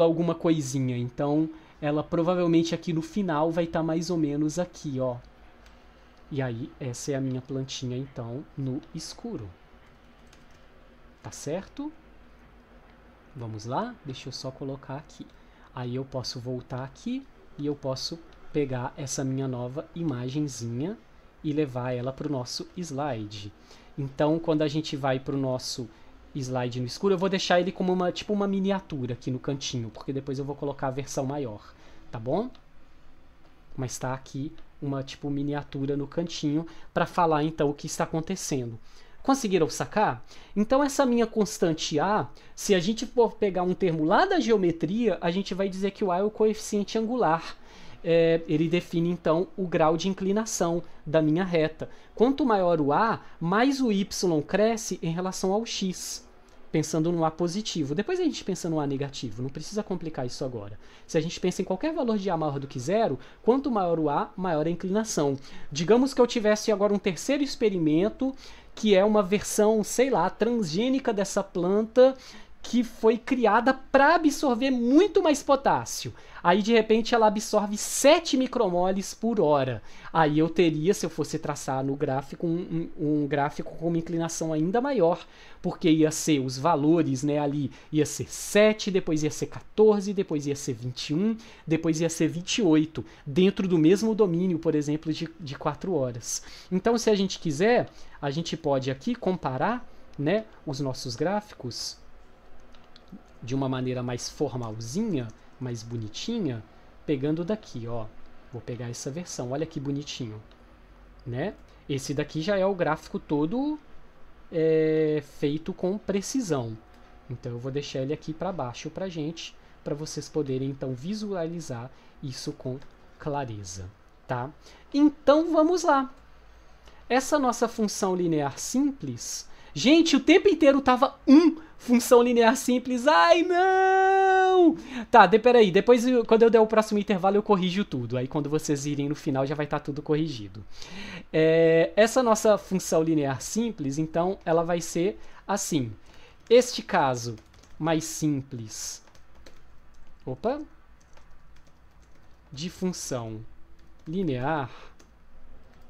alguma coisinha. Então, ela provavelmente aqui no final vai estar tá mais ou menos aqui, ó. E aí, essa é a minha plantinha, então, no escuro. Tá certo? Vamos lá? Deixa eu só colocar aqui. Aí eu posso voltar aqui e eu posso pegar essa minha nova imagenzinha e levar ela para o nosso slide. Então, quando a gente vai para o nosso slide no escuro. Eu vou deixar ele como uma, tipo uma miniatura aqui no cantinho, porque depois eu vou colocar a versão maior, tá bom? Mas está aqui uma tipo miniatura no cantinho para falar então o que está acontecendo. Conseguiram sacar? Então essa minha constante A, se a gente for pegar um termo lá da geometria, a gente vai dizer que o A é o coeficiente angular é, ele define então o grau de inclinação da minha reta. Quanto maior o A, mais o Y cresce em relação ao X. Pensando no A positivo. Depois a gente pensa no A negativo, não precisa complicar isso agora. Se a gente pensa em qualquer valor de A maior do que zero, quanto maior o A, maior a inclinação. Digamos que eu tivesse agora um terceiro experimento, que é uma versão, sei lá, transgênica dessa planta que foi criada para absorver muito mais potássio. Aí de repente ela absorve 7 micromoles por hora. Aí eu teria, se eu fosse traçar no gráfico, um, um, gráfico com uma inclinação ainda maior, porque ia ser os valores, né, ali ia ser 7, depois ia ser 14, depois ia ser 21, depois ia ser 28, dentro do mesmo domínio, por exemplo, de, de 4 horas. Então, se a gente quiser, a gente pode aqui comparar, né, os nossos gráficos de uma maneira mais formalzinha, mais bonitinha, pegando daqui, ó. Vou pegar essa versão, olha que bonitinho, né? Esse daqui já é o gráfico todo é, feito com precisão. Então eu vou deixar ele aqui para baixo para gente, para vocês poderem então visualizar isso com clareza, tá? Então vamos lá. Essa nossa função linear simples, Gente, o tempo inteiro tava um função linear simples. Ai, não! Tá, de, peraí. Depois, quando eu der o próximo intervalo, eu corrijo tudo. Aí, quando vocês irem no final, já vai estar tá tudo corrigido. É, essa nossa função linear simples, então, ela vai ser assim. Este caso mais simples. Opa! De função linear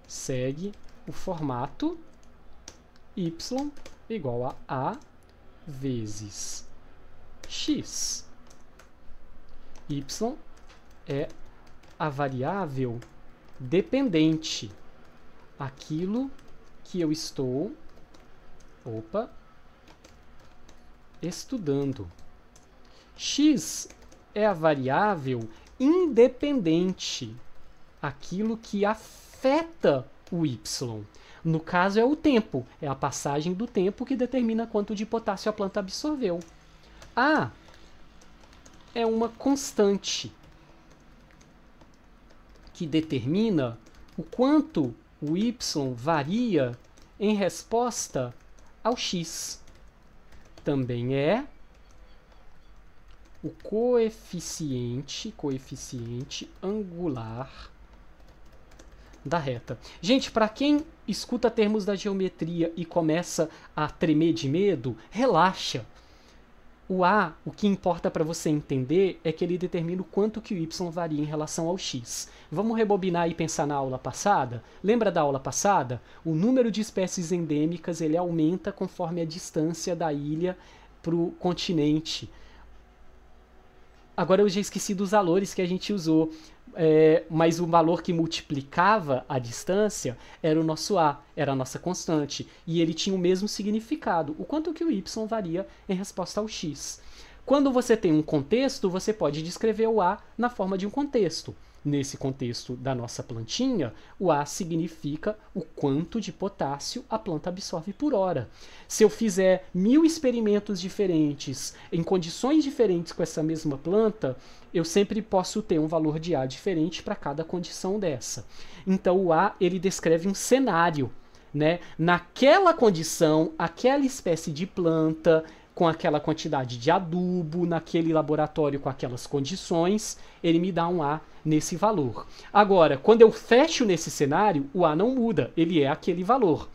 segue o formato y igual a a vezes x. y é a variável dependente, aquilo que eu estou opa, estudando. x é a variável independente, aquilo que afeta o y. No caso, é o tempo, é a passagem do tempo que determina quanto de potássio a planta absorveu. A é uma constante que determina o quanto o y varia em resposta ao x. Também é o coeficiente, coeficiente angular da reta. Gente, para quem escuta termos da geometria e começa a tremer de medo, relaxa. O A, o que importa para você entender é que ele determina o quanto que o y varia em relação ao x. Vamos rebobinar e pensar na aula passada? Lembra da aula passada? O número de espécies endêmicas ele aumenta conforme a distância da ilha para o continente. Agora eu já esqueci dos valores que a gente usou, é, mas o valor que multiplicava a distância era o nosso A, era a nossa constante, e ele tinha o mesmo significado, o quanto que o Y varia em resposta ao X. Quando você tem um contexto, você pode descrever o A na forma de um contexto. Nesse contexto da nossa plantinha, o A significa o quanto de potássio a planta absorve por hora. Se eu fizer mil experimentos diferentes, em condições diferentes com essa mesma planta, eu sempre posso ter um valor de A diferente para cada condição dessa. Então o A ele descreve um cenário. Né? Naquela condição, aquela espécie de planta com aquela quantidade de adubo, naquele laboratório com aquelas condições, ele me dá um A nesse valor. Agora, quando eu fecho nesse cenário, o A não muda, ele é aquele valor.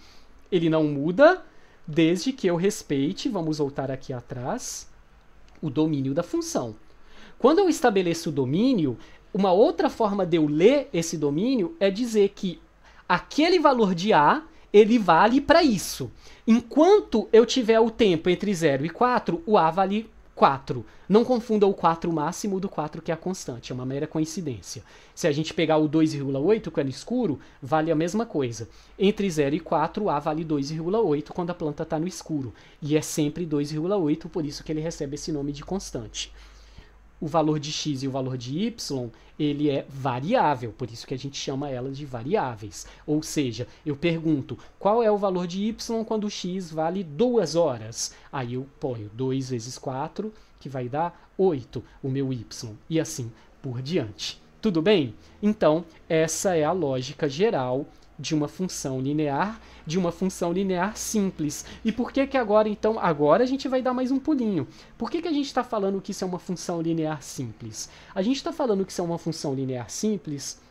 Ele não muda desde que eu respeite, vamos voltar aqui atrás, o domínio da função. Quando eu estabeleço o domínio, uma outra forma de eu ler esse domínio é dizer que aquele valor de A ele vale para isso. Enquanto eu tiver o tempo entre 0 e 4, o A vale 4. Não confunda o 4 máximo do 4 que é a constante, é uma mera coincidência. Se a gente pegar o 2,8, que é no escuro, vale a mesma coisa. Entre 0 e 4, o A vale 2,8 quando a planta está no escuro. E é sempre 2,8, por isso que ele recebe esse nome de constante o valor de x e o valor de y, ele é variável, por isso que a gente chama elas de variáveis. Ou seja, eu pergunto qual é o valor de y quando x vale 2 horas. Aí eu ponho 2 vezes 4, que vai dar 8, o meu y, e assim por diante. Tudo bem? Então, essa é a lógica geral de uma função linear, de uma função linear simples. E por que que agora, então, agora a gente vai dar mais um pulinho? Por que que a gente está falando que isso é uma função linear simples? A gente está falando que isso é uma função linear simples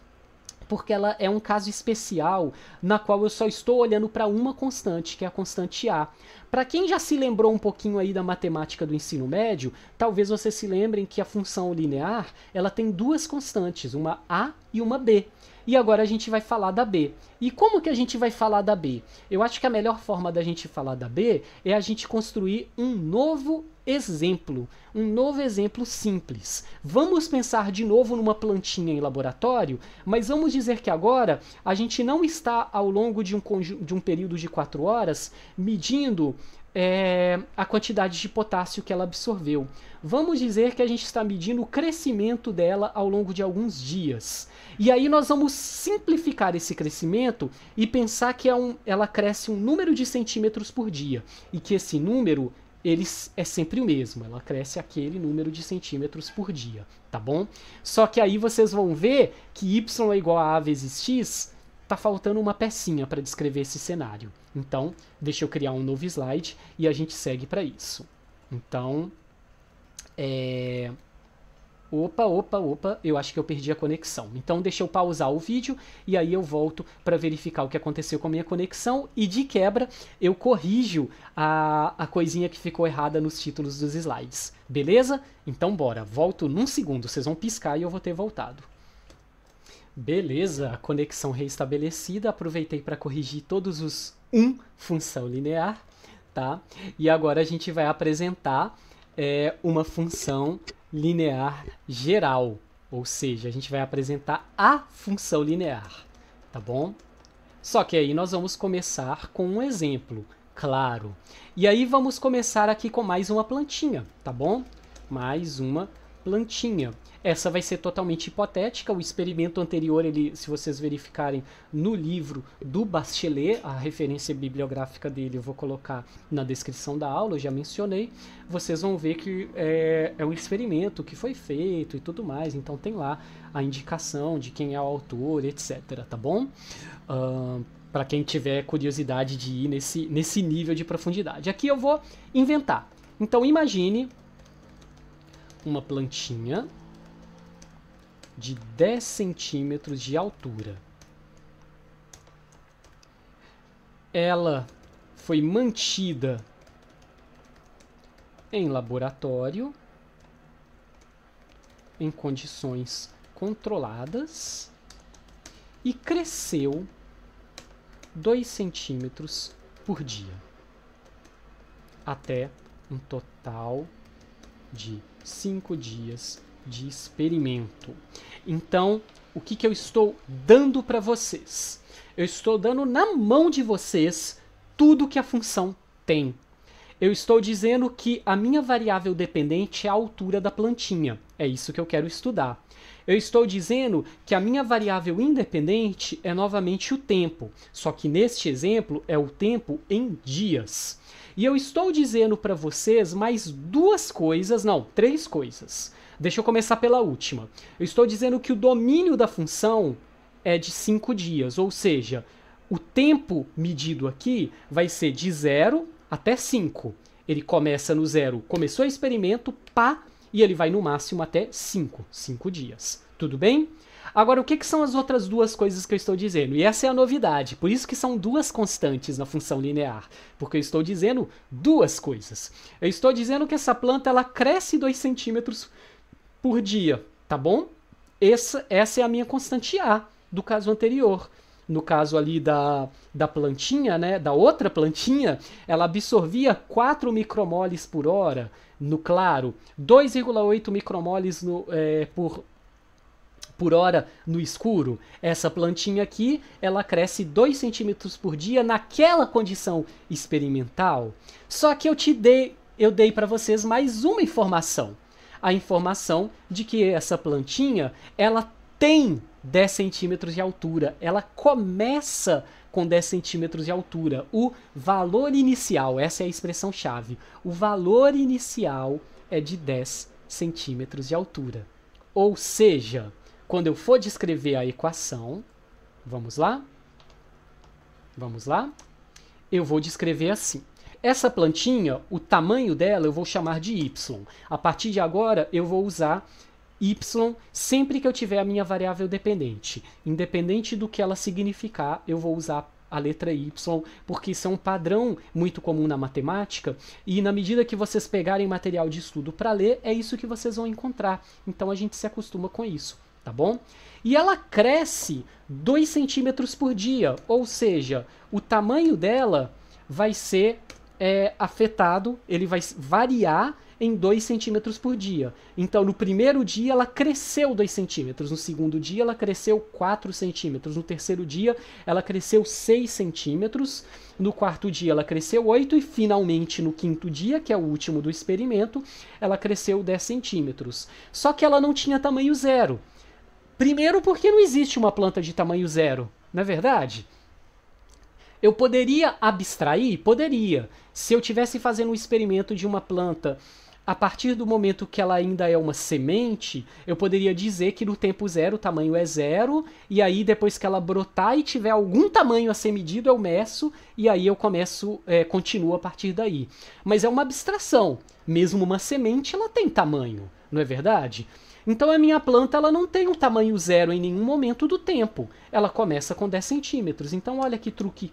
porque ela é um caso especial na qual eu só estou olhando para uma constante, que é a constante A. Para quem já se lembrou um pouquinho aí da matemática do ensino médio, talvez vocês se lembrem que a função linear, ela tem duas constantes, uma A e uma B. E agora a gente vai falar da B. E como que a gente vai falar da B? Eu acho que a melhor forma da gente falar da B é a gente construir um novo exemplo, um novo exemplo simples. Vamos pensar de novo numa plantinha em laboratório, mas vamos dizer que agora a gente não está ao longo de um, de um período de 4 horas medindo é, a quantidade de potássio que ela absorveu. Vamos dizer que a gente está medindo o crescimento dela ao longo de alguns dias. E aí nós vamos simplificar esse crescimento e pensar que é um, ela cresce um número de centímetros por dia e que esse número ele é sempre o mesmo, ela cresce aquele número de centímetros por dia, tá bom? Só que aí vocês vão ver que y é igual a a vezes x, tá faltando uma pecinha para descrever esse cenário. Então, deixa eu criar um novo slide e a gente segue para isso. Então, é... Opa, opa, opa, eu acho que eu perdi a conexão. Então deixa eu pausar o vídeo e aí eu volto para verificar o que aconteceu com a minha conexão e de quebra eu corrijo a, a coisinha que ficou errada nos títulos dos slides. Beleza? Então bora, volto num segundo, vocês vão piscar e eu vou ter voltado. Beleza, conexão reestabelecida, aproveitei para corrigir todos os 1, função linear, tá? E agora a gente vai apresentar é, uma função linear geral, ou seja, a gente vai apresentar a função linear, tá bom? Só que aí nós vamos começar com um exemplo, claro. E aí vamos começar aqui com mais uma plantinha, tá bom? Mais uma plantinha plantinha. Essa vai ser totalmente hipotética. O experimento anterior, ele, se vocês verificarem no livro do Bachelet, a referência bibliográfica dele eu vou colocar na descrição da aula, eu já mencionei. Vocês vão ver que é, é um experimento que foi feito e tudo mais. Então tem lá a indicação de quem é o autor, etc. Tá bom? Uh, para quem tiver curiosidade de ir nesse, nesse nível de profundidade. Aqui eu vou inventar. Então imagine uma plantinha de 10 centímetros de altura. Ela foi mantida em laboratório em condições controladas e cresceu 2 centímetros por dia, até um total de cinco dias de experimento. Então, o que, que eu estou dando para vocês? Eu estou dando na mão de vocês tudo que a função tem. Eu estou dizendo que a minha variável dependente é a altura da plantinha. É isso que eu quero estudar. Eu estou dizendo que a minha variável independente é novamente o tempo, só que neste exemplo é o tempo em dias. E eu estou dizendo para vocês mais duas coisas, não, três coisas. Deixa eu começar pela última. Eu estou dizendo que o domínio da função é de cinco dias, ou seja, o tempo medido aqui vai ser de zero até cinco. Ele começa no zero, começou o experimento, pá, e ele vai no máximo até cinco, cinco dias. Tudo bem? Agora, o que, que são as outras duas coisas que eu estou dizendo? E essa é a novidade, por isso que são duas constantes na função linear, porque eu estou dizendo duas coisas. Eu estou dizendo que essa planta ela cresce 2 centímetros por dia, tá bom? Essa, essa é a minha constante A do caso anterior no caso ali da, da plantinha, né, da outra plantinha, ela absorvia 4 micromoles por hora no claro, 2,8 micromoles no, é, por, por hora no escuro. Essa plantinha aqui, ela cresce 2 centímetros por dia naquela condição experimental. Só que eu te dei, eu dei para vocês mais uma informação. A informação de que essa plantinha, ela tem 10 centímetros de altura. Ela começa com 10 centímetros de altura. O valor inicial, essa é a expressão chave. O valor inicial é de 10 centímetros de altura. Ou seja, quando eu for descrever a equação, vamos lá? Vamos lá? Eu vou descrever assim. Essa plantinha, o tamanho dela eu vou chamar de y. A partir de agora eu vou usar y sempre que eu tiver a minha variável dependente. Independente do que ela significar, eu vou usar a letra y, porque isso é um padrão muito comum na matemática, e na medida que vocês pegarem material de estudo para ler, é isso que vocês vão encontrar. Então a gente se acostuma com isso tá bom? E ela cresce 2 centímetros por dia, ou seja, o tamanho dela vai ser é, afetado, ele vai variar em 2 centímetros por dia. Então, no primeiro dia ela cresceu 2 centímetros, no segundo dia ela cresceu 4 centímetros, no terceiro dia ela cresceu 6 centímetros, no quarto dia ela cresceu 8 e finalmente no quinto dia, que é o último do experimento, ela cresceu 10 centímetros. Só que ela não tinha tamanho zero. Primeiro, porque não existe uma planta de tamanho zero, não é verdade? Eu poderia abstrair? Poderia. Se eu tivesse fazendo um experimento de uma planta a partir do momento que ela ainda é uma semente, eu poderia dizer que no tempo zero o tamanho é zero, e aí depois que ela brotar e tiver algum tamanho a ser medido, eu meço, e aí eu começo, é, continuo a partir daí. Mas é uma abstração. Mesmo uma semente, ela tem tamanho, não é verdade? Então a minha planta ela não tem um tamanho zero em nenhum momento do tempo. Ela começa com 10 centímetros. Então olha que truque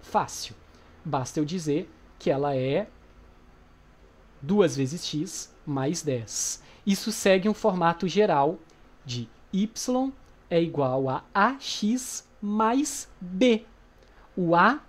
fácil. Basta eu dizer que ela é 2 vezes x mais 10. Isso segue um formato geral de y é igual a ax mais b. O a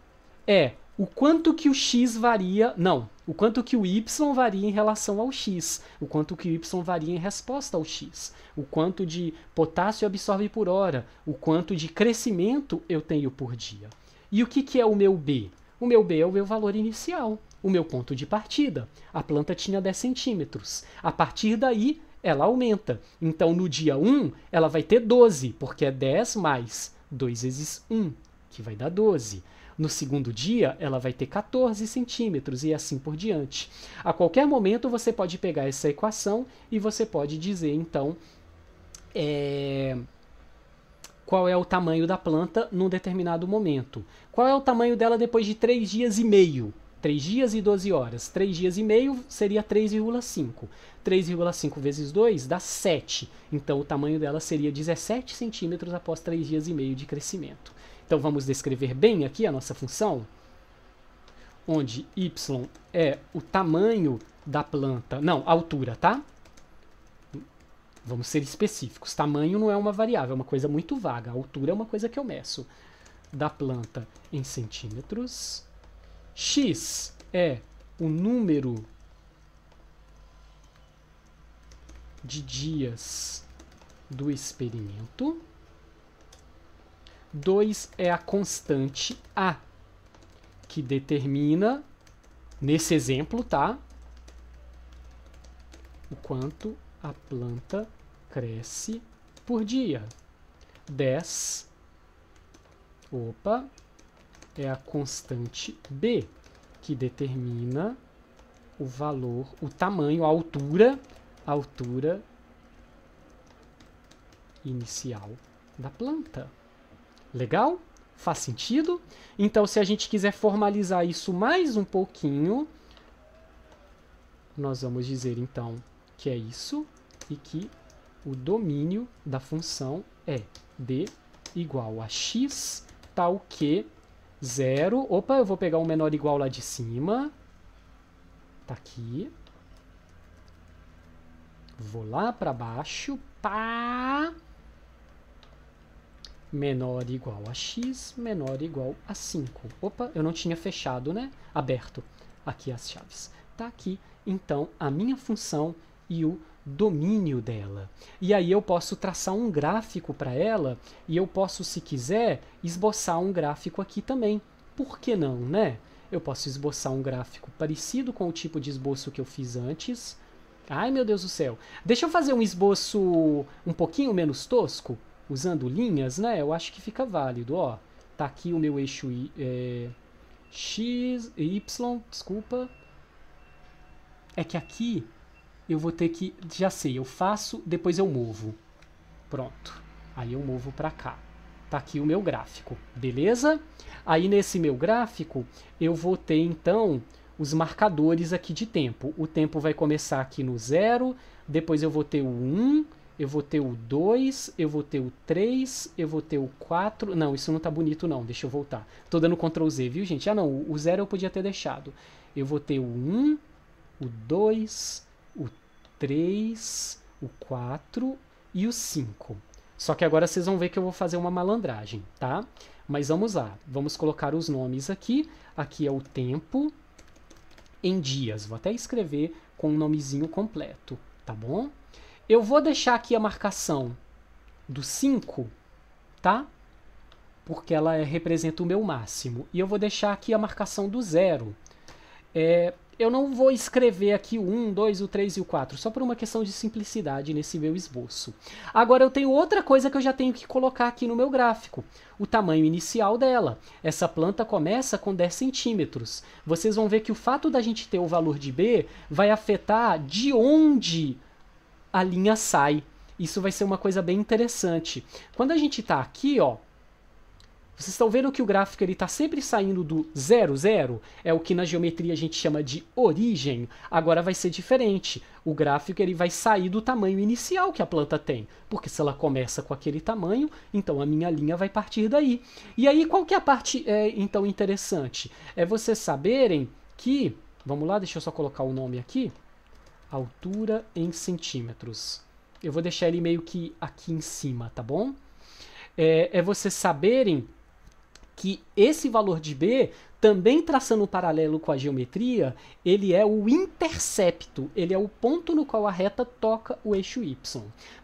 é o quanto que o x varia. Não, o quanto que o Y varia em relação ao X, o quanto que o Y varia em resposta ao X, o quanto de potássio absorve por hora, o quanto de crescimento eu tenho por dia. E o que, que é o meu B? O meu B é o meu valor inicial, o meu ponto de partida. A planta tinha 10 centímetros. A partir daí, ela aumenta. Então, no dia 1, ela vai ter 12, porque é 10 mais 2 vezes 1, que vai dar 12. No segundo dia, ela vai ter 14 centímetros e assim por diante. A qualquer momento, você pode pegar essa equação e você pode dizer, então, é qual é o tamanho da planta num determinado momento. Qual é o tamanho dela depois de 3 dias e meio? 3 dias e 12 horas. 3 dias e meio seria 3,5. 3,5 vezes 2 dá 7. Então o tamanho dela seria 17 centímetros após 3 dias e meio de crescimento. Então vamos descrever bem aqui a nossa função, onde y é o tamanho da planta, não, a altura, tá? Vamos ser específicos. Tamanho não é uma variável, é uma coisa muito vaga. A altura é uma coisa que eu meço. Da planta em centímetros. X é o número de dias do experimento. 2 é a constante A, que determina, nesse exemplo, tá? O quanto a planta cresce por dia. 10, opa, é a constante B, que determina o valor, o tamanho, a altura, a altura inicial da planta. Legal? Faz sentido? Então, se a gente quiser formalizar isso mais um pouquinho, nós vamos dizer, então, que é isso e que o domínio da função é d igual a x tal que 0. Opa, eu vou pegar um menor igual lá de cima. Tá aqui. Vou lá para baixo. Pá! menor igual a x menor igual a 5. Opa, eu não tinha fechado, né? Aberto aqui as chaves. Tá aqui, então, a minha função e o domínio dela. E aí eu posso traçar um gráfico para ela e eu posso, se quiser, esboçar um gráfico aqui também. Por que não, né? Eu posso esboçar um gráfico parecido com o tipo de esboço que eu fiz antes. Ai, meu Deus do céu. Deixa eu fazer um esboço um pouquinho menos tosco usando linhas, né, eu acho que fica válido, ó. Tá aqui o meu eixo I, é, X, Y, desculpa. É que aqui eu vou ter que, já sei, eu faço, depois eu movo. Pronto. Aí eu movo para cá. Tá aqui o meu gráfico, beleza? Aí nesse meu gráfico eu vou ter então os marcadores aqui de tempo. O tempo vai começar aqui no zero, depois eu vou ter o 1, um, eu vou ter o 2, eu vou ter o 3, eu vou ter o 4. Não, isso não tá bonito não, deixa eu voltar. Tô dando Ctrl Z, viu, gente? Ah, não, o 0 eu podia ter deixado. Eu vou ter o 1, um, o 2, o 3, o 4 e o 5. Só que agora vocês vão ver que eu vou fazer uma malandragem, tá? Mas vamos lá, vamos colocar os nomes aqui. Aqui é o tempo em dias. Vou até escrever com o um nomezinho completo, tá bom? Eu vou deixar aqui a marcação do 5, tá? Porque ela é, representa o meu máximo. E eu vou deixar aqui a marcação do 0. É, eu não vou escrever aqui o 1, 2, o 3 e o 4, só por uma questão de simplicidade nesse meu esboço. Agora eu tenho outra coisa que eu já tenho que colocar aqui no meu gráfico, o tamanho inicial dela. Essa planta começa com 10 centímetros. Vocês vão ver que o fato da gente ter o valor de B vai afetar de onde a linha sai. Isso vai ser uma coisa bem interessante. Quando a gente está aqui, ó, vocês estão vendo que o gráfico está sempre saindo do zero, zero? É o que na geometria a gente chama de origem. Agora vai ser diferente. O gráfico ele vai sair do tamanho inicial que a planta tem. Porque se ela começa com aquele tamanho, então a minha linha vai partir daí. E aí qual que é a parte é, então interessante? É vocês saberem que... Vamos lá, deixa eu só colocar o nome aqui altura em centímetros. Eu vou deixar ele meio que aqui em cima, tá bom? É, é vocês saberem que esse valor de B, também traçando um paralelo com a geometria, ele é o intercepto, ele é o ponto no qual a reta toca o eixo y.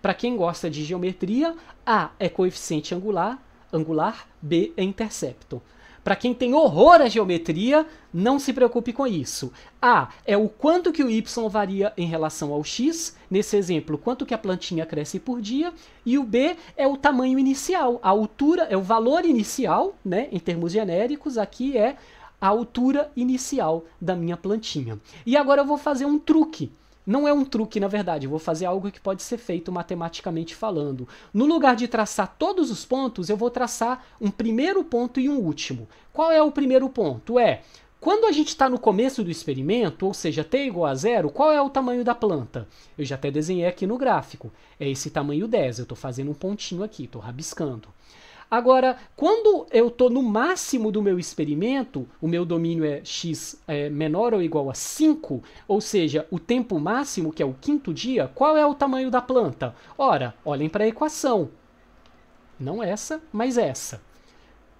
Para quem gosta de geometria, A é coeficiente angular, angular, B é intercepto. Para quem tem horror à geometria, não se preocupe com isso. A é o quanto que o y varia em relação ao x, nesse exemplo, quanto que a plantinha cresce por dia, e o b é o tamanho inicial, a altura é o valor inicial, né, em termos genéricos, aqui é a altura inicial da minha plantinha. E agora eu vou fazer um truque não é um truque, na verdade, eu vou fazer algo que pode ser feito matematicamente falando. No lugar de traçar todos os pontos, eu vou traçar um primeiro ponto e um último. Qual é o primeiro ponto? É quando a gente está no começo do experimento, ou seja, t igual a zero, qual é o tamanho da planta? Eu já até desenhei aqui no gráfico. É esse tamanho 10. Eu estou fazendo um pontinho aqui, estou rabiscando. Agora, quando eu estou no máximo do meu experimento, o meu domínio é x é, menor ou igual a 5, ou seja, o tempo máximo, que é o quinto dia, qual é o tamanho da planta? Ora, olhem para a equação. Não essa, mas essa.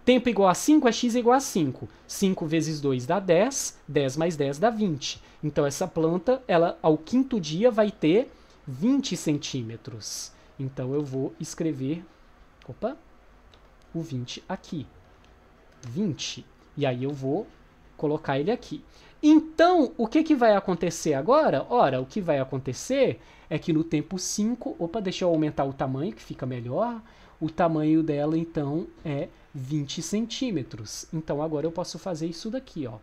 Tempo igual a 5 é x igual a 5. 5 vezes 2 dá 10, 10 mais 10 dá 20. Então essa planta, ela ao quinto dia vai ter 20 centímetros. Então eu vou escrever... Opa! o 20 aqui. 20. E aí eu vou colocar ele aqui. Então, o que, que vai acontecer agora? Ora, o que vai acontecer é que no tempo 5... Opa, deixa eu aumentar o tamanho, que fica melhor. O tamanho dela, então, é 20 centímetros. Então, agora eu posso fazer isso daqui, ó.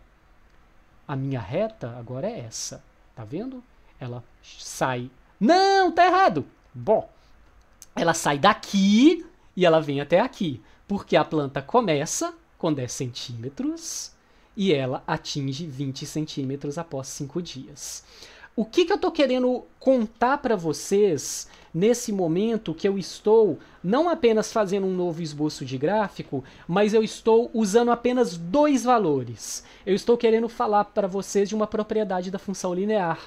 A minha reta agora é essa. Tá vendo? Ela sai... Não, tá errado! Bom, ela sai daqui e ela vem até aqui. Porque a planta começa com 10 é centímetros e ela atinge 20 centímetros após 5 dias. O que, que eu estou querendo contar para vocês nesse momento que eu estou não apenas fazendo um novo esboço de gráfico, mas eu estou usando apenas dois valores. Eu estou querendo falar para vocês de uma propriedade da função linear.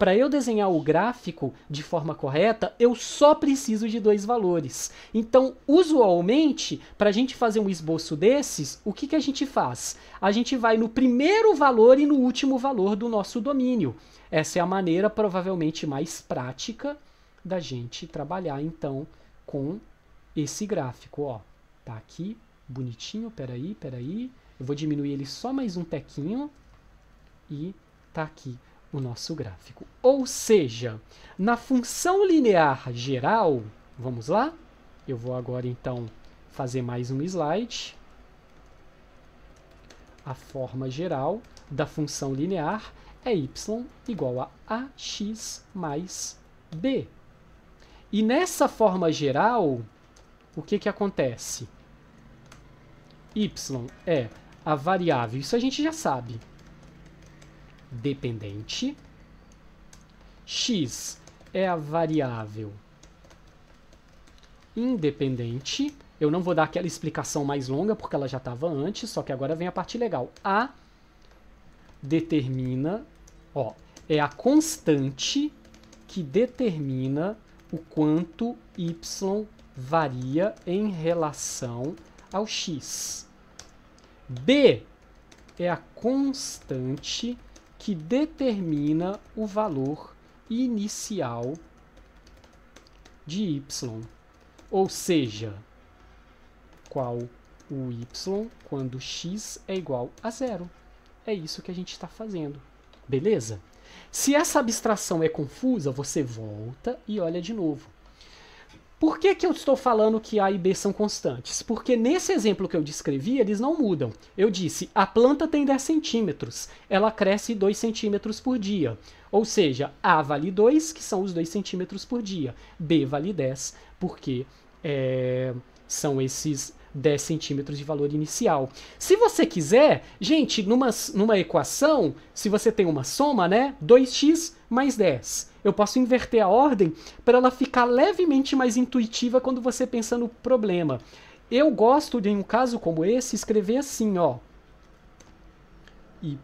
Para eu desenhar o gráfico de forma correta, eu só preciso de dois valores. Então, usualmente, para a gente fazer um esboço desses, o que, que a gente faz? A gente vai no primeiro valor e no último valor do nosso domínio. Essa é a maneira provavelmente mais prática da gente trabalhar, então, com esse gráfico. Ó, tá aqui, bonitinho, peraí, peraí. Eu vou diminuir ele só mais um tequinho e tá aqui o nosso gráfico. Ou seja, na função linear geral, vamos lá? Eu vou agora então fazer mais um slide. A forma geral da função linear é y igual a ax mais b. E nessa forma geral, o que, que acontece? y é a variável, isso a gente já sabe, dependente. X é a variável independente. Eu não vou dar aquela explicação mais longa, porque ela já estava antes, só que agora vem a parte legal. A determina, ó, é a constante que determina o quanto y varia em relação ao x. B é a constante que determina o valor inicial de y, ou seja, qual o y quando x é igual a zero. É isso que a gente está fazendo, beleza? Se essa abstração é confusa, você volta e olha de novo. Por que, que eu estou falando que A e B são constantes? Porque nesse exemplo que eu descrevi, eles não mudam. Eu disse, a planta tem 10 centímetros, ela cresce 2 centímetros por dia. Ou seja, A vale 2, que são os 2 centímetros por dia. B vale 10, porque é, são esses 10 centímetros de valor inicial. Se você quiser, gente, numa, numa equação, se você tem uma soma, né? 2x mais 10 eu posso inverter a ordem para ela ficar levemente mais intuitiva quando você pensa no problema. Eu gosto de, em um caso como esse, escrever assim, ó. Y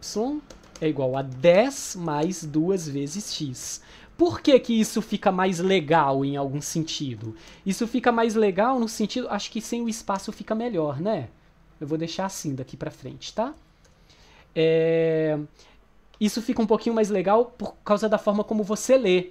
é igual a 10 mais duas vezes x. Por que, que isso fica mais legal em algum sentido? Isso fica mais legal no sentido, acho que sem o espaço fica melhor, né? Eu vou deixar assim daqui para frente, tá? É, isso fica um pouquinho mais legal por causa da forma como você lê.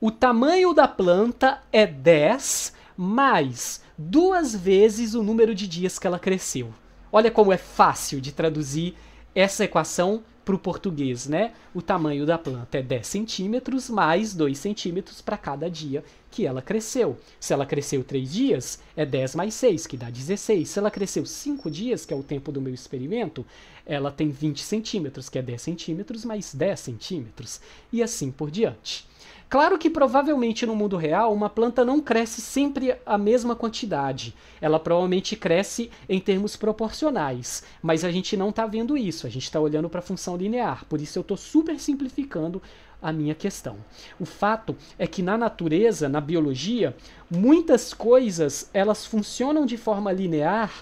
O tamanho da planta é 10 mais duas vezes o número de dias que ela cresceu. Olha como é fácil de traduzir essa equação para o português, né? O tamanho da planta é 10 centímetros mais 2 centímetros para cada dia que ela cresceu. Se ela cresceu 3 dias, é 10 mais 6, que dá 16. Se ela cresceu 5 dias, que é o tempo do meu experimento, ela tem 20 centímetros, que é 10 centímetros mais 10 centímetros, e assim por diante. Claro que provavelmente no mundo real uma planta não cresce sempre a mesma quantidade. Ela provavelmente cresce em termos proporcionais, mas a gente não está vendo isso, a gente está olhando para a função linear. Por isso eu estou super simplificando a minha questão. O fato é que na natureza, na biologia, muitas coisas elas funcionam de forma linear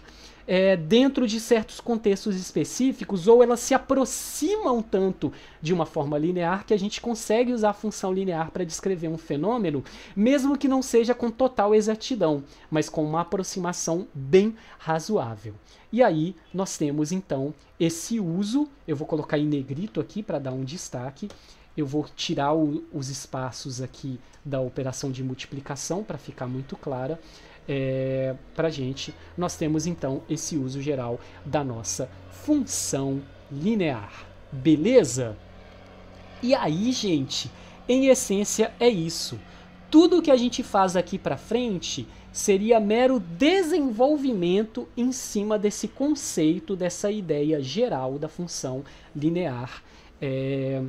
é, dentro de certos contextos específicos, ou elas se aproximam tanto de uma forma linear que a gente consegue usar a função linear para descrever um fenômeno, mesmo que não seja com total exatidão, mas com uma aproximação bem razoável. E aí nós temos então esse uso, eu vou colocar em negrito aqui para dar um destaque, eu vou tirar o, os espaços aqui da operação de multiplicação para ficar muito clara é, para a gente. Nós temos então esse uso geral da nossa função linear. Beleza? E aí, gente, em essência é isso. Tudo que a gente faz aqui para frente seria mero desenvolvimento em cima desse conceito, dessa ideia geral da função linear. É,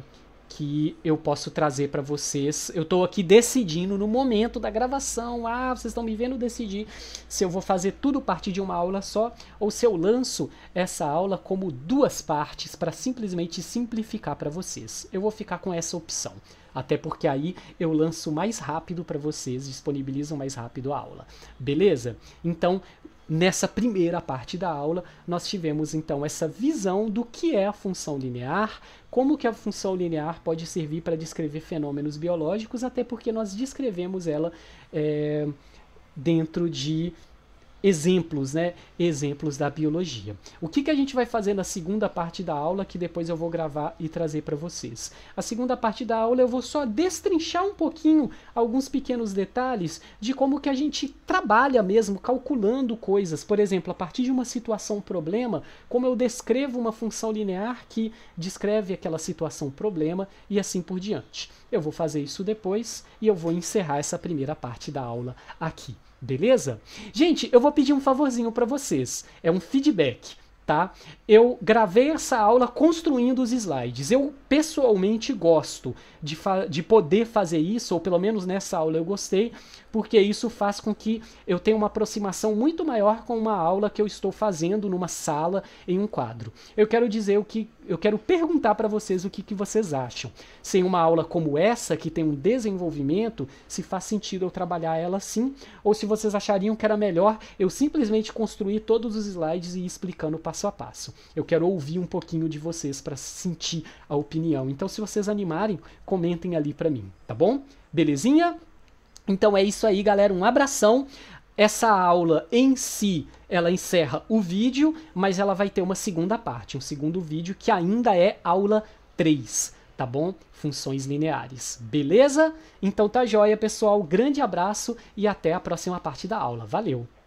que eu posso trazer para vocês. Eu estou aqui decidindo no momento da gravação. Ah, vocês estão me vendo decidir se eu vou fazer tudo parte de uma aula só ou se eu lanço essa aula como duas partes para simplesmente simplificar para vocês. Eu vou ficar com essa opção, até porque aí eu lanço mais rápido para vocês, disponibilizo mais rápido a aula. Beleza? Então, Nessa primeira parte da aula, nós tivemos então essa visão do que é a função linear, como que a função linear pode servir para descrever fenômenos biológicos, até porque nós descrevemos ela é, dentro de exemplos, né? Exemplos da biologia. O que, que a gente vai fazer na segunda parte da aula, que depois eu vou gravar e trazer para vocês? A segunda parte da aula eu vou só destrinchar um pouquinho alguns pequenos detalhes de como que a gente trabalha mesmo calculando coisas. Por exemplo, a partir de uma situação problema, como eu descrevo uma função linear que descreve aquela situação problema e assim por diante. Eu vou fazer isso depois e eu vou encerrar essa primeira parte da aula aqui. Beleza? Gente, eu vou pedir um favorzinho para vocês. É um feedback, tá? Eu gravei essa aula construindo os slides. Eu pessoalmente gosto de, de poder fazer isso, ou pelo menos nessa aula eu gostei, porque isso faz com que eu tenha uma aproximação muito maior com uma aula que eu estou fazendo numa sala, em um quadro. Eu quero dizer o que. Eu quero perguntar para vocês o que, que vocês acham. Sem uma aula como essa, que tem um desenvolvimento, se faz sentido eu trabalhar ela assim, ou se vocês achariam que era melhor eu simplesmente construir todos os slides e ir explicando passo a passo. Eu quero ouvir um pouquinho de vocês para sentir a opinião. Então, se vocês animarem, comentem ali para mim, tá bom? Belezinha? Então é isso aí, galera. Um abração. Essa aula em si, ela encerra o vídeo, mas ela vai ter uma segunda parte, um segundo vídeo que ainda é aula 3, tá bom? Funções lineares. Beleza? Então tá joia, pessoal. Grande abraço e até a próxima parte da aula. Valeu.